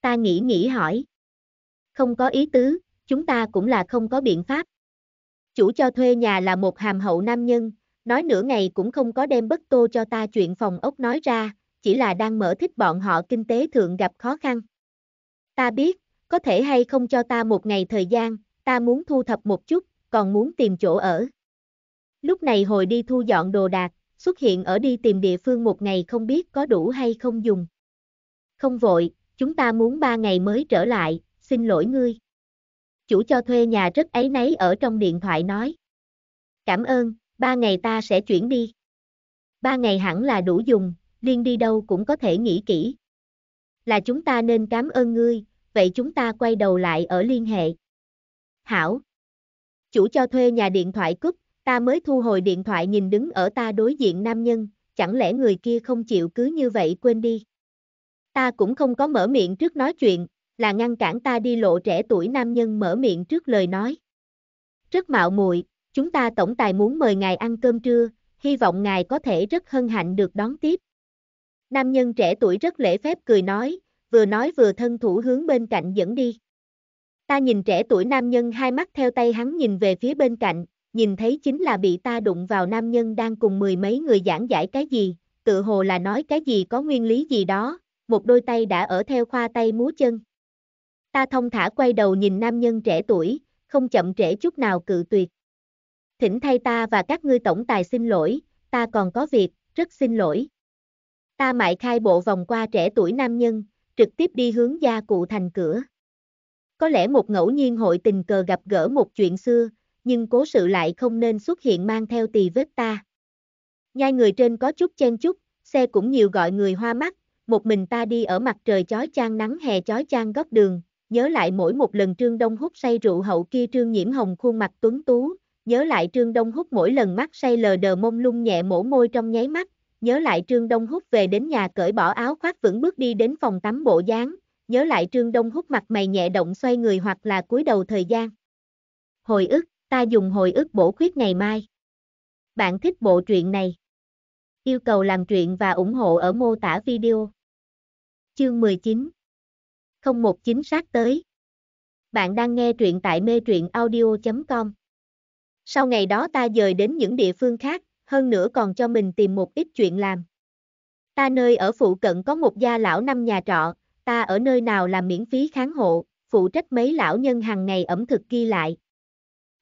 Speaker 1: Ta nghĩ nghĩ hỏi. Không có ý tứ, chúng ta cũng là không có biện pháp. Chủ cho thuê nhà là một hàm hậu nam nhân, nói nửa ngày cũng không có đem bất tô cho ta chuyện phòng ốc nói ra, chỉ là đang mở thích bọn họ kinh tế thượng gặp khó khăn. Ta biết, có thể hay không cho ta một ngày thời gian, ta muốn thu thập một chút, còn muốn tìm chỗ ở. Lúc này hồi đi thu dọn đồ đạc, xuất hiện ở đi tìm địa phương một ngày không biết có đủ hay không dùng. Không vội, chúng ta muốn ba ngày mới trở lại, xin lỗi ngươi. Chủ cho thuê nhà rất ấy nấy ở trong điện thoại nói. Cảm ơn, ba ngày ta sẽ chuyển đi. Ba ngày hẳn là đủ dùng, liên đi đâu cũng có thể nghĩ kỹ. Là chúng ta nên cảm ơn ngươi, vậy chúng ta quay đầu lại ở liên hệ hảo. Chủ cho thuê nhà điện thoại cúp, ta mới thu hồi điện thoại nhìn đứng ở ta đối diện nam nhân, chẳng lẽ người kia không chịu cứ như vậy quên đi. Ta cũng không có mở miệng trước nói chuyện, là ngăn cản ta đi lộ trẻ tuổi nam nhân mở miệng trước lời nói. Rất mạo muội, chúng ta tổng tài muốn mời ngài ăn cơm trưa, hy vọng ngài có thể rất hân hạnh được đón tiếp. Nam nhân trẻ tuổi rất lễ phép cười nói, vừa nói vừa thân thủ hướng bên cạnh dẫn đi. Ta nhìn trẻ tuổi nam nhân hai mắt theo tay hắn nhìn về phía bên cạnh, nhìn thấy chính là bị ta đụng vào nam nhân đang cùng mười mấy người giảng giải cái gì, tự hồ là nói cái gì có nguyên lý gì đó, một đôi tay đã ở theo khoa tay múa chân. Ta thông thả quay đầu nhìn nam nhân trẻ tuổi, không chậm trễ chút nào cự tuyệt. Thỉnh thay ta và các ngươi tổng tài xin lỗi, ta còn có việc, rất xin lỗi. Ta mại khai bộ vòng qua trẻ tuổi nam nhân, trực tiếp đi hướng gia cụ thành cửa. Có lẽ một ngẫu nhiên hội tình cờ gặp gỡ một chuyện xưa, nhưng cố sự lại không nên xuất hiện mang theo tì vết ta. Nhai người trên có chút chen chút, xe cũng nhiều gọi người hoa mắt, một mình ta đi ở mặt trời chói chang nắng hè chói chang góc đường, nhớ lại mỗi một lần Trương Đông hút say rượu hậu kia Trương Nhiễm Hồng khuôn mặt tuấn tú, nhớ lại Trương Đông hút mỗi lần mắt say lờ đờ mông lung nhẹ mổ môi trong nháy mắt, nhớ lại Trương Đông hút về đến nhà cởi bỏ áo khoác vững bước đi đến phòng tắm bộ dáng, nhớ lại Trương Đông hút mặt mày nhẹ động xoay người hoặc là cúi đầu thời gian. Hồi ức, ta dùng hồi ức bổ khuyết ngày mai. Bạn thích bộ truyện này? Yêu cầu làm truyện và ủng hộ ở mô tả video. Chương 19 chính xác tới. Bạn đang nghe truyện tại mê truyện audio.com. Sau ngày đó ta dời đến những địa phương khác, hơn nữa còn cho mình tìm một ít chuyện làm. Ta nơi ở phụ cận có một gia lão năm nhà trọ, ta ở nơi nào làm miễn phí kháng hộ, phụ trách mấy lão nhân hàng ngày ẩm thực ghi lại.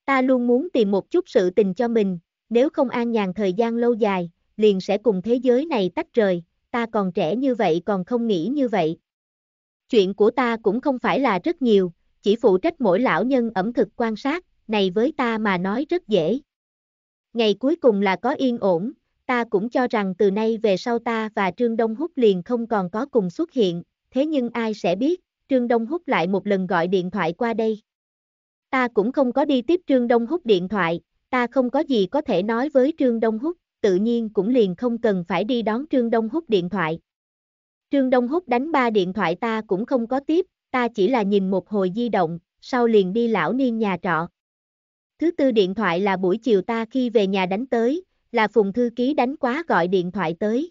Speaker 1: Ta luôn muốn tìm một chút sự tình cho mình, nếu không an nhàn thời gian lâu dài, liền sẽ cùng thế giới này tách rời, ta còn trẻ như vậy còn không nghĩ như vậy. Chuyện của ta cũng không phải là rất nhiều, chỉ phụ trách mỗi lão nhân ẩm thực quan sát, này với ta mà nói rất dễ. Ngày cuối cùng là có yên ổn, ta cũng cho rằng từ nay về sau ta và Trương Đông Húc liền không còn có cùng xuất hiện, thế nhưng ai sẽ biết, Trương Đông Húc lại một lần gọi điện thoại qua đây. Ta cũng không có đi tiếp Trương Đông Húc điện thoại, ta không có gì có thể nói với Trương Đông Húc, tự nhiên cũng liền không cần phải đi đón Trương Đông Húc điện thoại. Trương Đông Húc đánh ba điện thoại ta cũng không có tiếp, ta chỉ là nhìn một hồi di động, sau liền đi lão niên nhà trọ. Thứ tư điện thoại là buổi chiều ta khi về nhà đánh tới, là Phùng Thư Ký đánh quá gọi điện thoại tới.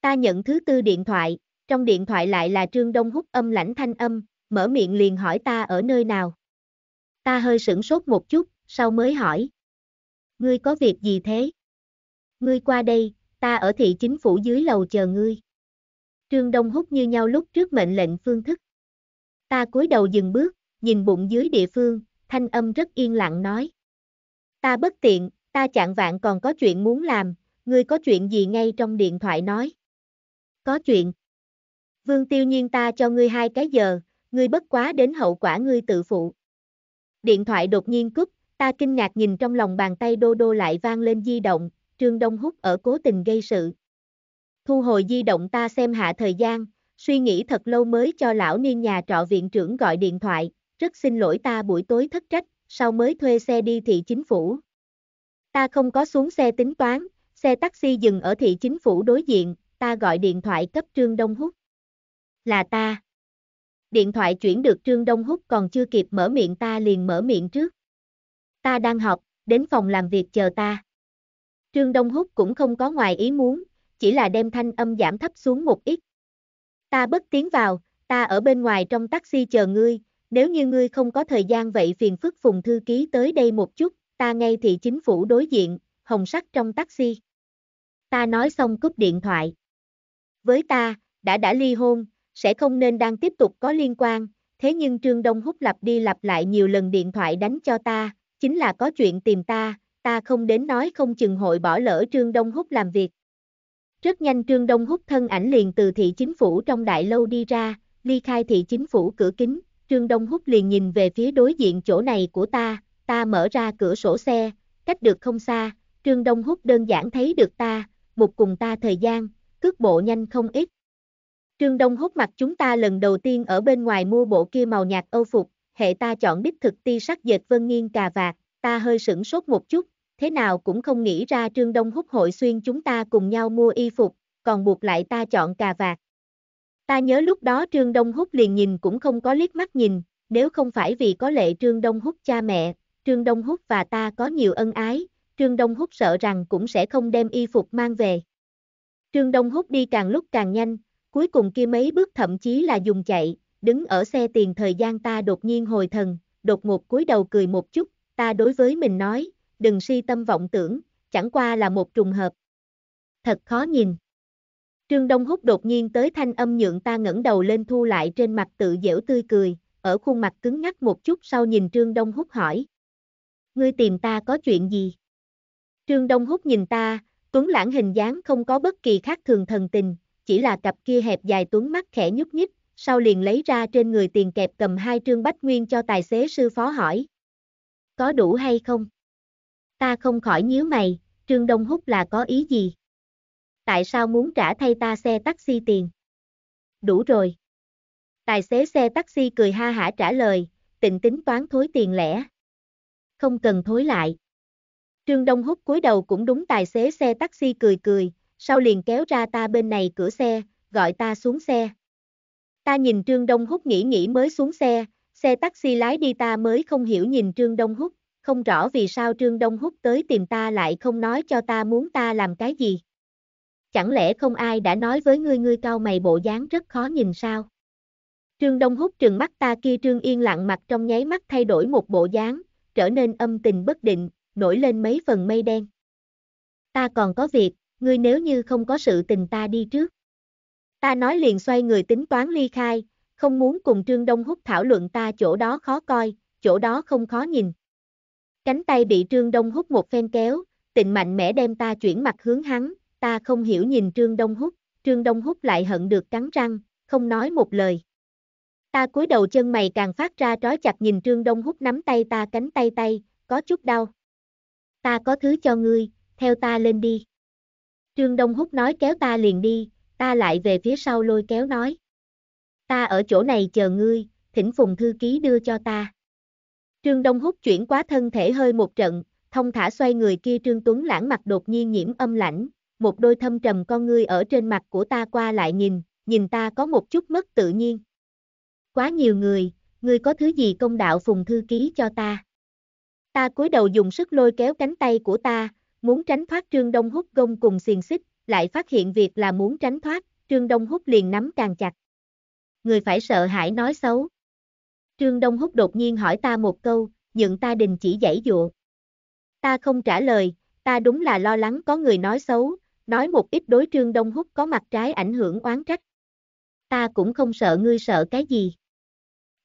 Speaker 1: Ta nhận thứ tư điện thoại, trong điện thoại lại là Trương Đông hút âm lãnh thanh âm, mở miệng liền hỏi ta ở nơi nào. Ta hơi sửng sốt một chút, sau mới hỏi. Ngươi có việc gì thế? Ngươi qua đây, ta ở thị chính phủ dưới lầu chờ ngươi. Trương Đông hút như nhau lúc trước mệnh lệnh phương thức. Ta cúi đầu dừng bước, nhìn bụng dưới địa phương, thanh âm rất yên lặng nói. Ta bất tiện, ta chạng vạn còn có chuyện muốn làm, ngươi có chuyện gì ngay trong điện thoại nói. Có chuyện. Vương Tiêu Nhiên ta cho ngươi hai cái giờ, ngươi bất quá đến hậu quả ngươi tự phụ. Điện thoại đột nhiên cúp, ta kinh ngạc nhìn trong lòng bàn tay đô đô lại vang lên di động, Trương Đông Húc ở cố tình gây sự. Thu hồi di động ta xem hạ thời gian, suy nghĩ thật lâu mới cho lão niên nhà trọ viện trưởng gọi điện thoại, rất xin lỗi ta buổi tối thất trách, sau mới thuê xe đi thị chính phủ. Ta không có xuống xe tính toán, xe taxi dừng ở thị chính phủ đối diện, ta gọi điện thoại cấp Trương Đông Húc là ta. Điện thoại chuyển được Trương Đông Húc còn chưa kịp mở miệng ta liền mở miệng trước. Ta đang học, đến phòng làm việc chờ ta. Trương Đông Húc cũng không có ngoài ý muốn, chỉ là đem thanh âm giảm thấp xuống một ít. Ta bất tiến vào, ta ở bên ngoài trong taxi chờ ngươi, nếu như ngươi không có thời gian vậy phiền phức phùng thư ký tới đây một chút, ta ngay thị chính phủ đối diện, hồng sắc trong taxi. Ta nói xong cúp điện thoại. Với ta, đã đã ly hôn, sẽ không nên đang tiếp tục có liên quan, thế nhưng Trương Đông Húc lặp đi lặp lại nhiều lần điện thoại đánh cho ta, chính là có chuyện tìm ta, ta không đến nói không chừng hội bỏ lỡ Trương Đông Húc làm việc. Rất nhanh Trương Đông Húc thân ảnh liền từ thị chính phủ trong đại lâu đi ra, ly khai thị chính phủ cửa kính, Trương Đông Húc liền nhìn về phía đối diện chỗ này của ta, ta mở ra cửa sổ xe, cách được không xa, Trương Đông Húc đơn giản thấy được ta, một cùng ta thời gian, cước bộ nhanh không ít, Trương Đông hút mặt chúng ta lần đầu tiên ở bên ngoài mua bộ kia màu nhạt âu phục, hệ ta chọn đích thực ti sắc dệt vân nghiêng cà vạt, ta hơi sửng sốt một chút, thế nào cũng không nghĩ ra Trương Đông hút hội xuyên chúng ta cùng nhau mua y phục, còn buộc lại ta chọn cà vạt. Ta nhớ lúc đó Trương Đông hút liền nhìn cũng không có liếc mắt nhìn, nếu không phải vì có lệ Trương Đông hút cha mẹ, Trương Đông hút và ta có nhiều ân ái, Trương Đông hút sợ rằng cũng sẽ không đem y phục mang về. Trương Đông hút đi càng lúc càng nhanh, Cuối cùng kia mấy bước thậm chí là dùng chạy, đứng ở xe tiền thời gian ta đột nhiên hồi thần, đột ngột cúi đầu cười một chút, ta đối với mình nói, đừng si tâm vọng tưởng, chẳng qua là một trùng hợp. Thật khó nhìn. Trương Đông Húc đột nhiên tới thanh âm nhượng ta ngẩng đầu lên thu lại trên mặt tự dễu tươi cười, ở khuôn mặt cứng ngắc một chút sau nhìn Trương Đông Húc hỏi. Ngươi tìm ta có chuyện gì? Trương Đông Húc nhìn ta, tuấn lãng hình dáng không có bất kỳ khác thường thần tình, chỉ là cặp kia hẹp dài tuấn mắt khẽ nhúc nhích, sau liền lấy ra trên người tiền kẹp cầm hai trương bách nguyên cho tài xế sư phó hỏi. Có đủ hay không? Ta không khỏi nhíu mày, Trương Đông hút là có ý gì? Tại sao muốn trả thay ta xe taxi tiền? Đủ rồi. Tài xế xe taxi cười ha hả trả lời, tịnh tính toán thối tiền lẻ. Không cần thối lại. Trương Đông Húc cúi đầu cũng đúng tài xế xe taxi cười cười, sau liền kéo ra ta bên này cửa xe, gọi ta xuống xe. Ta nhìn Trương Đông Húc nghĩ nghĩ mới xuống xe, xe taxi lái đi ta mới không hiểu nhìn Trương Đông Húc, không rõ vì sao Trương Đông Húc tới tìm ta lại không nói cho ta muốn ta làm cái gì. Chẳng lẽ không ai đã nói với ngươi ngươi cao mày bộ dáng rất khó nhìn sao? Trương Đông Húc trừng mắt ta kia Trương Yên lặng mặt trong nháy mắt thay đổi một bộ dáng, trở nên âm tình bất định, nổi lên mấy phần mây đen. Ta còn có việc, ngươi nếu như không có sự tình ta đi trước. Ta nói liền xoay người tính toán ly khai, không muốn cùng Trương Đông Húc thảo luận ta chỗ đó khó coi, chỗ đó không khó nhìn. Cánh tay bị Trương Đông Húc một phen kéo, tịnh mạnh mẽ đem ta chuyển mặt hướng hắn, ta không hiểu nhìn Trương Đông Húc, Trương Đông Húc lại hận được cắn răng, không nói một lời. Ta cúi đầu chân mày càng phát ra trói chặt nhìn Trương Đông Húc nắm tay ta cánh tay tay, có chút đau. Ta có thứ cho ngươi, theo ta lên đi. Trương Đông Húc nói kéo ta liền đi, ta lại về phía sau lôi kéo nói. Ta ở chỗ này chờ ngươi, thỉnh phùng thư ký đưa cho ta. Trương Đông Húc chuyển quá thân thể hơi một trận, thông thả xoay người kia Trương Tuấn lãng mặt đột nhiên nhiễm âm lãnh, một đôi thâm trầm con ngươi ở trên mặt của ta qua lại nhìn, nhìn ta có một chút mất tự nhiên. Quá nhiều người, ngươi có thứ gì công đạo phùng thư ký cho ta. Ta cúi đầu dùng sức lôi kéo cánh tay của ta, Muốn tránh thoát Trương Đông Húc gông cùng xiềng xích, lại phát hiện việc là muốn tránh thoát, Trương Đông Húc liền nắm càng chặt. Người phải sợ hãi nói xấu. Trương Đông Húc đột nhiên hỏi ta một câu, nhượng ta đình chỉ giải dụa. Ta không trả lời, ta đúng là lo lắng có người nói xấu, nói một ít đối Trương Đông Húc có mặt trái ảnh hưởng oán trách. Ta cũng không sợ ngươi sợ cái gì.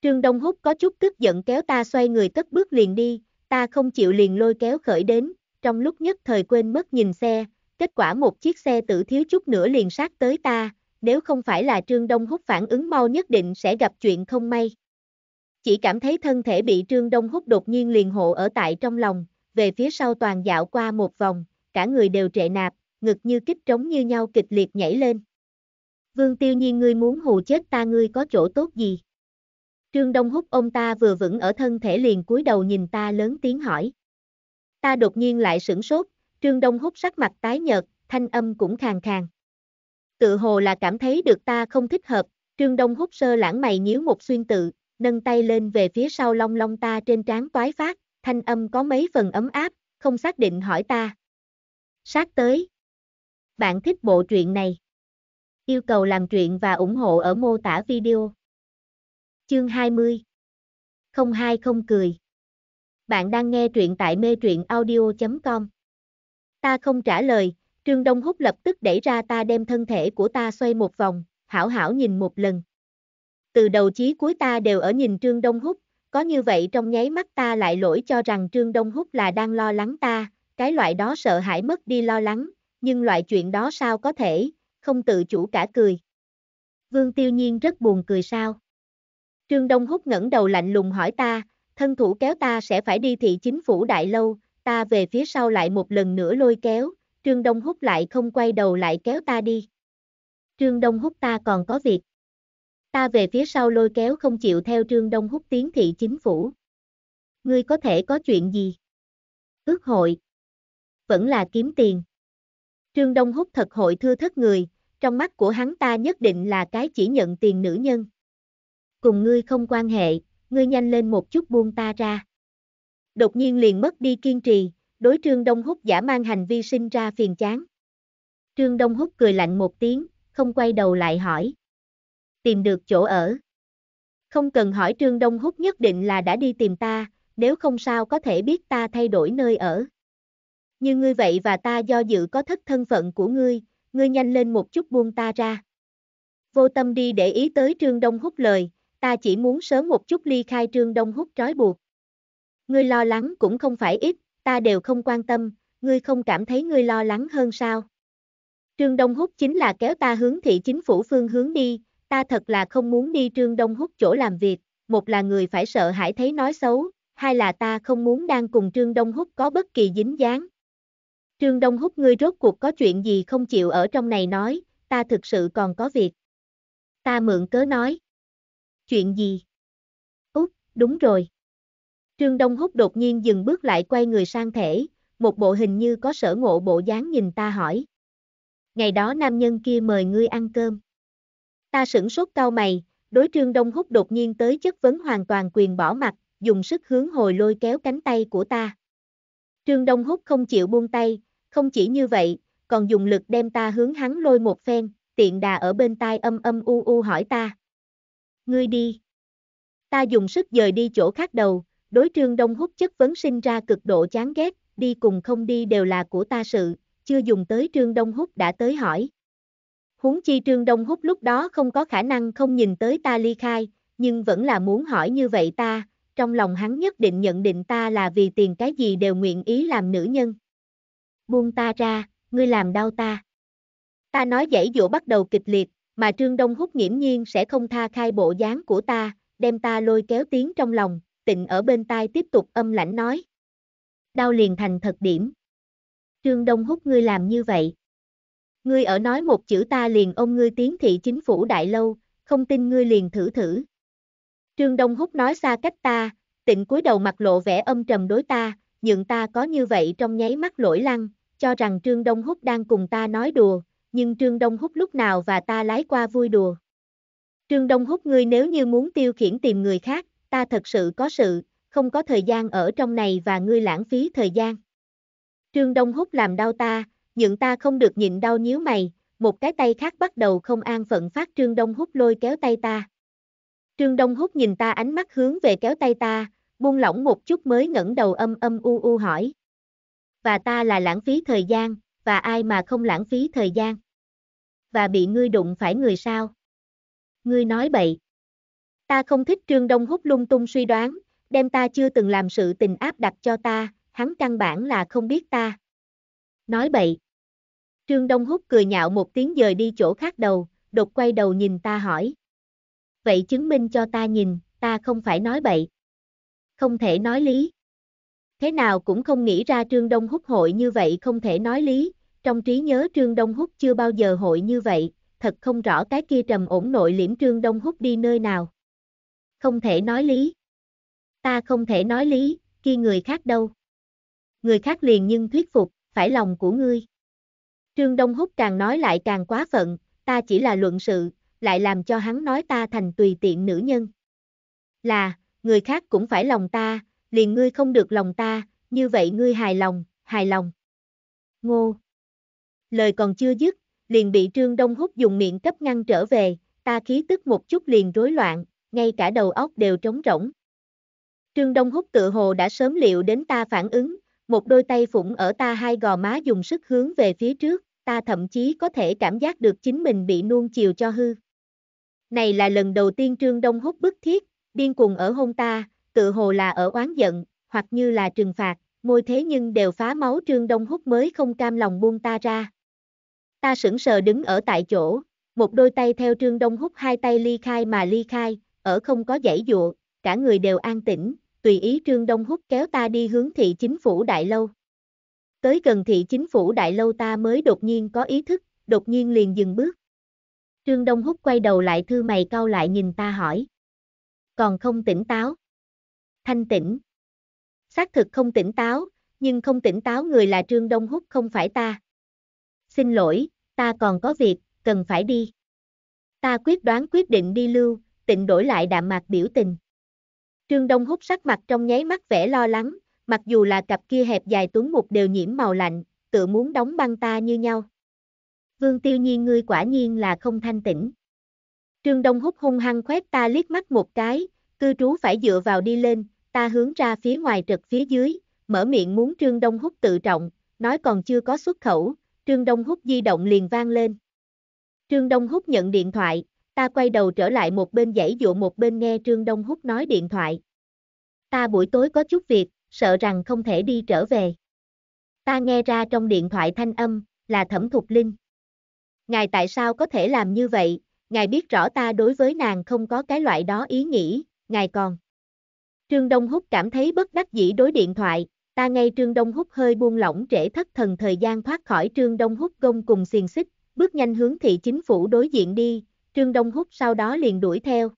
Speaker 1: Trương Đông Húc có chút tức giận kéo ta xoay người cất bước liền đi, ta không chịu liền lôi kéo khởi đến, trong lúc nhất thời quên mất nhìn xe, kết quả một chiếc xe tử thiếu chút nữa liền sát tới ta, nếu không phải là Trương Đông Húc phản ứng mau nhất định sẽ gặp chuyện không may. Chỉ cảm thấy thân thể bị Trương Đông Húc đột nhiên liền hộ ở tại trong lòng, về phía sau toàn dạo qua một vòng, cả người đều trệ nạp, ngực như kích trống như nhau kịch liệt nhảy lên. Vương Tiêu Nhiên ngươi muốn hù chết ta ngươi có chỗ tốt gì? Trương Đông Húc ôm ta vừa vững ở thân thể liền cúi đầu nhìn ta lớn tiếng hỏi ta đột nhiên lại sửng sốt, Trương Đông hút sắc mặt tái nhợt, thanh âm cũng khàn khàn. Tự hồ là cảm thấy được ta không thích hợp, Trương Đông hút sơ lãng mày nhíu một xuyên tự, nâng tay lên về phía sau long long ta trên trán toái phát, thanh âm có mấy phần ấm áp, không xác định hỏi ta. Sát tới. Bạn thích bộ truyện này. Yêu cầu làm truyện và ủng hộ ở mô tả video. Chương 20 hai không cười bạn đang nghe truyện tại mê truyện audio.com. Ta không trả lời, Trương Đông Húc lập tức đẩy ra ta đem thân thể của ta xoay một vòng, hảo hảo nhìn một lần. Từ đầu chí cuối ta đều ở nhìn Trương Đông Húc, có như vậy trong nháy mắt ta lại lỗi cho rằng Trương Đông Húc là đang lo lắng ta, cái loại đó sợ hãi mất đi lo lắng, nhưng loại chuyện đó sao có thể, không tự chủ cả cười. Vương Tiêu Nhiên rất buồn cười sao? Trương Đông Húc ngẩng đầu lạnh lùng hỏi ta, thân thủ kéo ta sẽ phải đi thị chính phủ đại lâu, ta về phía sau lại một lần nữa lôi kéo, Trương Đông Húc lại không quay đầu lại kéo ta đi. Trương Đông Húc ta còn có việc. Ta về phía sau lôi kéo không chịu theo Trương Đông Húc tiến thị chính phủ. Ngươi có thể có chuyện gì? Ước hội. Vẫn là kiếm tiền. Trương Đông Húc thật hội thưa thất người, trong mắt của hắn ta nhất định là cái chỉ nhận tiền nữ nhân. Cùng ngươi không quan hệ, ngươi nhanh lên một chút buông ta ra. Đột nhiên liền mất đi kiên trì, đối Trương Đông Húc giả mang hành vi sinh ra phiền chán. Trương Đông Húc cười lạnh một tiếng, không quay đầu lại hỏi. Tìm được chỗ ở. Không cần hỏi Trương Đông Húc nhất định là đã đi tìm ta, nếu không sao có thể biết ta thay đổi nơi ở. Như ngươi vậy và ta do dự có thất thân phận của ngươi, ngươi nhanh lên một chút buông ta ra. Vô tâm đi để ý tới Trương Đông Húc lời, ta chỉ muốn sớm một chút ly khai trương đông hút trói buộc. Ngươi lo lắng cũng không phải ít, ta đều không quan tâm, ngươi không cảm thấy ngươi lo lắng hơn sao. Trương Đông Húc chính là kéo ta hướng thị chính phủ phương hướng đi, ta thật là không muốn đi Trương Đông Húc chỗ làm việc, một là người phải sợ hãi thấy nói xấu, hai là ta không muốn đang cùng Trương Đông Húc có bất kỳ dính dáng. Trương Đông Húc ngươi rốt cuộc có chuyện gì không chịu ở trong này nói, ta thực sự còn có việc. Ta mượn cớ nói. Chuyện gì? út, đúng rồi. Trương Đông Húc đột nhiên dừng bước lại quay người sang thể, một bộ hình như có sở ngộ bộ dáng nhìn ta hỏi. Ngày đó nam nhân kia mời ngươi ăn cơm. Ta sửng sốt cao mày, đối Trương Đông Húc đột nhiên tới chất vấn hoàn toàn quyền bỏ mặt, dùng sức hướng hồi lôi kéo cánh tay của ta. Trương Đông Húc không chịu buông tay, không chỉ như vậy, còn dùng lực đem ta hướng hắn lôi một phen, tiện đà ở bên tai âm âm u u hỏi ta ngươi đi. Ta dùng sức dời đi chỗ khác đầu, đối trương đông hút chất vấn sinh ra cực độ chán ghét, đi cùng không đi đều là của ta sự, chưa dùng tới trương đông hút đã tới hỏi. Huống chi trương đông hút lúc đó không có khả năng không nhìn tới ta ly khai, nhưng vẫn là muốn hỏi như vậy ta, trong lòng hắn nhất định nhận định ta là vì tiền cái gì đều nguyện ý làm nữ nhân. Buông ta ra, ngươi làm đau ta. Ta nói dãy dỗ bắt đầu kịch liệt, mà Trương Đông Húc nghiễm nhiên sẽ không tha khai bộ dáng của ta, đem ta lôi kéo tiếng trong lòng, tịnh ở bên tai tiếp tục âm lãnh nói. Đau liền thành thật điểm. Trương Đông Húc ngươi làm như vậy. Ngươi ở nói một chữ ta liền ôm ngươi tiến thị chính phủ đại lâu, không tin ngươi liền thử thử. Trương Đông Húc nói xa cách ta, tịnh cúi đầu mặt lộ vẻ âm trầm đối ta, nhượng ta có như vậy trong nháy mắt lỗi lăng, cho rằng Trương Đông Húc đang cùng ta nói đùa, nhưng Trương Đông Húc lúc nào và ta lái qua vui đùa. Trương Đông Húc ngươi nếu như muốn tiêu khiển tìm người khác, ta thật sự có sự, không có thời gian ở trong này và ngươi lãng phí thời gian. Trương Đông Húc làm đau ta, nhưng ta không được nhịn đau nhíu mày, một cái tay khác bắt đầu không an phận phát Trương Đông Húc lôi kéo tay ta. Trương Đông Húc nhìn ta ánh mắt hướng về kéo tay ta, buông lỏng một chút mới ngẩng đầu âm âm u u hỏi. Và ta là lãng phí thời gian, và ai mà không lãng phí thời gian. Và bị ngươi đụng phải người sao? Ngươi nói bậy. Ta không thích Trương Đông hút lung tung suy đoán, đem ta chưa từng làm sự tình áp đặt cho ta, hắn căn bản là không biết ta. Nói bậy. Trương Đông hút cười nhạo một tiếng dời đi chỗ khác đầu, đột quay đầu nhìn ta hỏi. Vậy chứng minh cho ta nhìn, ta không phải nói bậy. Không thể nói lý. Thế nào cũng không nghĩ ra Trương Đông hút hội như vậy không thể nói lý, trong trí nhớ Trương Đông Húc chưa bao giờ hội như vậy, thật không rõ cái kia trầm ổn nội liễm Trương Đông Húc đi nơi nào. Không thể nói lý. Ta không thể nói lý, kia người khác đâu. Người khác liền nhưng thuyết phục, phải lòng của ngươi. Trương Đông Húc càng nói lại càng quá phận, ta chỉ là luận sự, lại làm cho hắn nói ta thành tùy tiện nữ nhân. Là, người khác cũng phải lòng ta, liền ngươi không được lòng ta, như vậy ngươi hài lòng, hài lòng. Ngô lời còn chưa dứt, liền bị Trương Đông Húc dùng miệng cấp ngăn trở về, ta khí tức một chút liền rối loạn, ngay cả đầu óc đều trống rỗng. Trương Đông Húc tự hồ đã sớm liệu đến ta phản ứng, một đôi tay phụng ở ta hai gò má dùng sức hướng về phía trước, ta thậm chí có thể cảm giác được chính mình bị nuông chiều cho hư. Này là lần đầu tiên Trương Đông Húc bức thiết, điên cuồng ở hôn ta, tự hồ là ở oán giận, hoặc như là trừng phạt, môi thế nhưng đều phá máu Trương Đông Húc mới không cam lòng buông ta ra. Ta sững sờ đứng ở tại chỗ, một đôi tay theo Trương Đông Húc hai tay ly khai mà ly khai, ở không có dãy dụa, cả người đều an tĩnh, tùy ý Trương Đông Húc kéo ta đi hướng thị chính phủ Đại Lâu. Tới gần thị chính phủ Đại Lâu ta mới đột nhiên có ý thức, đột nhiên liền dừng bước. Trương Đông Húc quay đầu lại thư mày cau lại nhìn ta hỏi. Còn không tỉnh táo. Thanh tĩnh. Xác thực không tỉnh táo, nhưng không tỉnh táo người là Trương Đông Húc không phải ta xin lỗi, ta còn có việc, cần phải đi. Ta quyết đoán quyết định đi lưu, tịnh đổi lại đạm mạc biểu tình. Trương Đông hút sắc mặt trong nháy mắt vẻ lo lắng, mặc dù là cặp kia hẹp dài tuấn mục đều nhiễm màu lạnh, tự muốn đóng băng ta như nhau. Vương Tiêu Nhiên ngươi quả nhiên là không thanh tĩnh. Trương Đông hút hung hăng khoét ta liếc mắt một cái, cư trú phải dựa vào đi lên, ta hướng ra phía ngoài trật phía dưới, mở miệng muốn Trương Đông hút tự trọng, nói còn chưa có xuất khẩu, Trương Đông Húc di động liền vang lên. Trương Đông Húc nhận điện thoại, ta quay đầu trở lại một bên dãy dụ một bên nghe Trương Đông Húc nói điện thoại. Ta buổi tối có chút việc, sợ rằng không thể đi trở về. Ta nghe ra trong điện thoại thanh âm, là thẩm thục linh. Ngài tại sao có thể làm như vậy, ngài biết rõ ta đối với nàng không có cái loại đó ý nghĩ, ngài còn. Trương Đông Húc cảm thấy bất đắc dĩ đối điện thoại, ta ngay Trương Đông hút hơi buông lỏng trễ thất thần thời gian thoát khỏi Trương Đông hút gông cùng xiềng xích, bước nhanh hướng thị chính phủ đối diện đi, Trương Đông hút sau đó liền đuổi theo.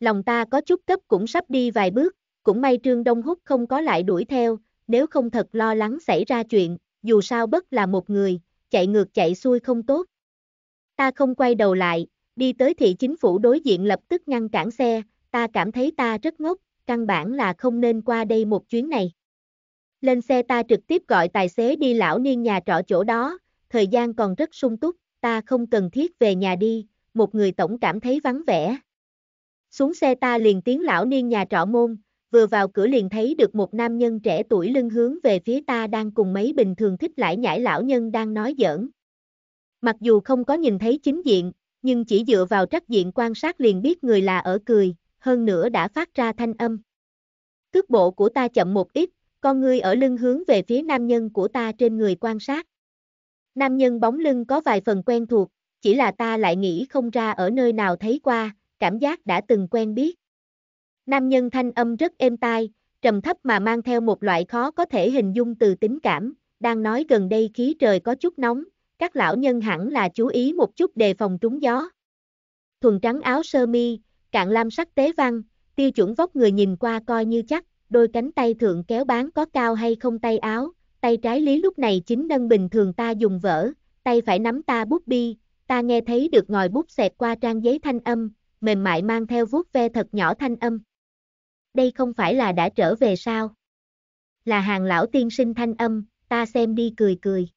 Speaker 1: Lòng ta có chút cấp cũng sắp đi vài bước, cũng may Trương Đông hút không có lại đuổi theo, nếu không thật lo lắng xảy ra chuyện, dù sao bất là một người, chạy ngược chạy xuôi không tốt. Ta không quay đầu lại, đi tới thị chính phủ đối diện lập tức ngăn cản xe, ta cảm thấy ta rất ngốc, căn bản là không nên qua đây một chuyến này lên xe ta trực tiếp gọi tài xế đi lão niên nhà trọ chỗ đó, thời gian còn rất sung túc, ta không cần thiết về nhà đi, một người tổng cảm thấy vắng vẻ. Xuống xe ta liền tiến lão niên nhà trọ môn, vừa vào cửa liền thấy được một nam nhân trẻ tuổi lưng hướng về phía ta đang cùng mấy bình thường thích lại nhãi lão nhân đang nói giỡn. Mặc dù không có nhìn thấy chính diện, nhưng chỉ dựa vào trắc diện quan sát liền biết người là ở cười, hơn nữa đã phát ra thanh âm. Cước bộ của ta chậm một ít, con ngươi ở lưng hướng về phía nam nhân của ta trên người quan sát. Nam nhân bóng lưng có vài phần quen thuộc, chỉ là ta lại nghĩ không ra ở nơi nào thấy qua, cảm giác đã từng quen biết. Nam nhân thanh âm rất êm tai, trầm thấp mà mang theo một loại khó có thể hình dung từ tính cảm, đang nói gần đây khí trời có chút nóng, các lão nhân hẳn là chú ý một chút đề phòng trúng gió. Thuần trắng áo sơ mi, cạn lam sắc tế văn, tiêu chuẩn vóc người nhìn qua coi như chắc, đôi cánh tay thượng kéo bán có cao hay không tay áo, tay trái lý lúc này chính nâng bình thường ta dùng vỡ, tay phải nắm ta bút bi, ta nghe thấy được ngòi bút xẹt qua trang giấy thanh âm, mềm mại mang theo vuốt ve thật nhỏ thanh âm. Đây không phải là đã trở về sao? Là hàng lão tiên sinh thanh âm, ta xem đi cười cười.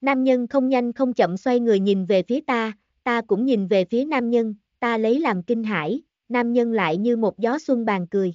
Speaker 1: Nam nhân không nhanh không chậm xoay người nhìn về phía ta, ta cũng nhìn về phía nam nhân, ta lấy làm kinh hãi, nam nhân lại như một gió xuân bàn cười.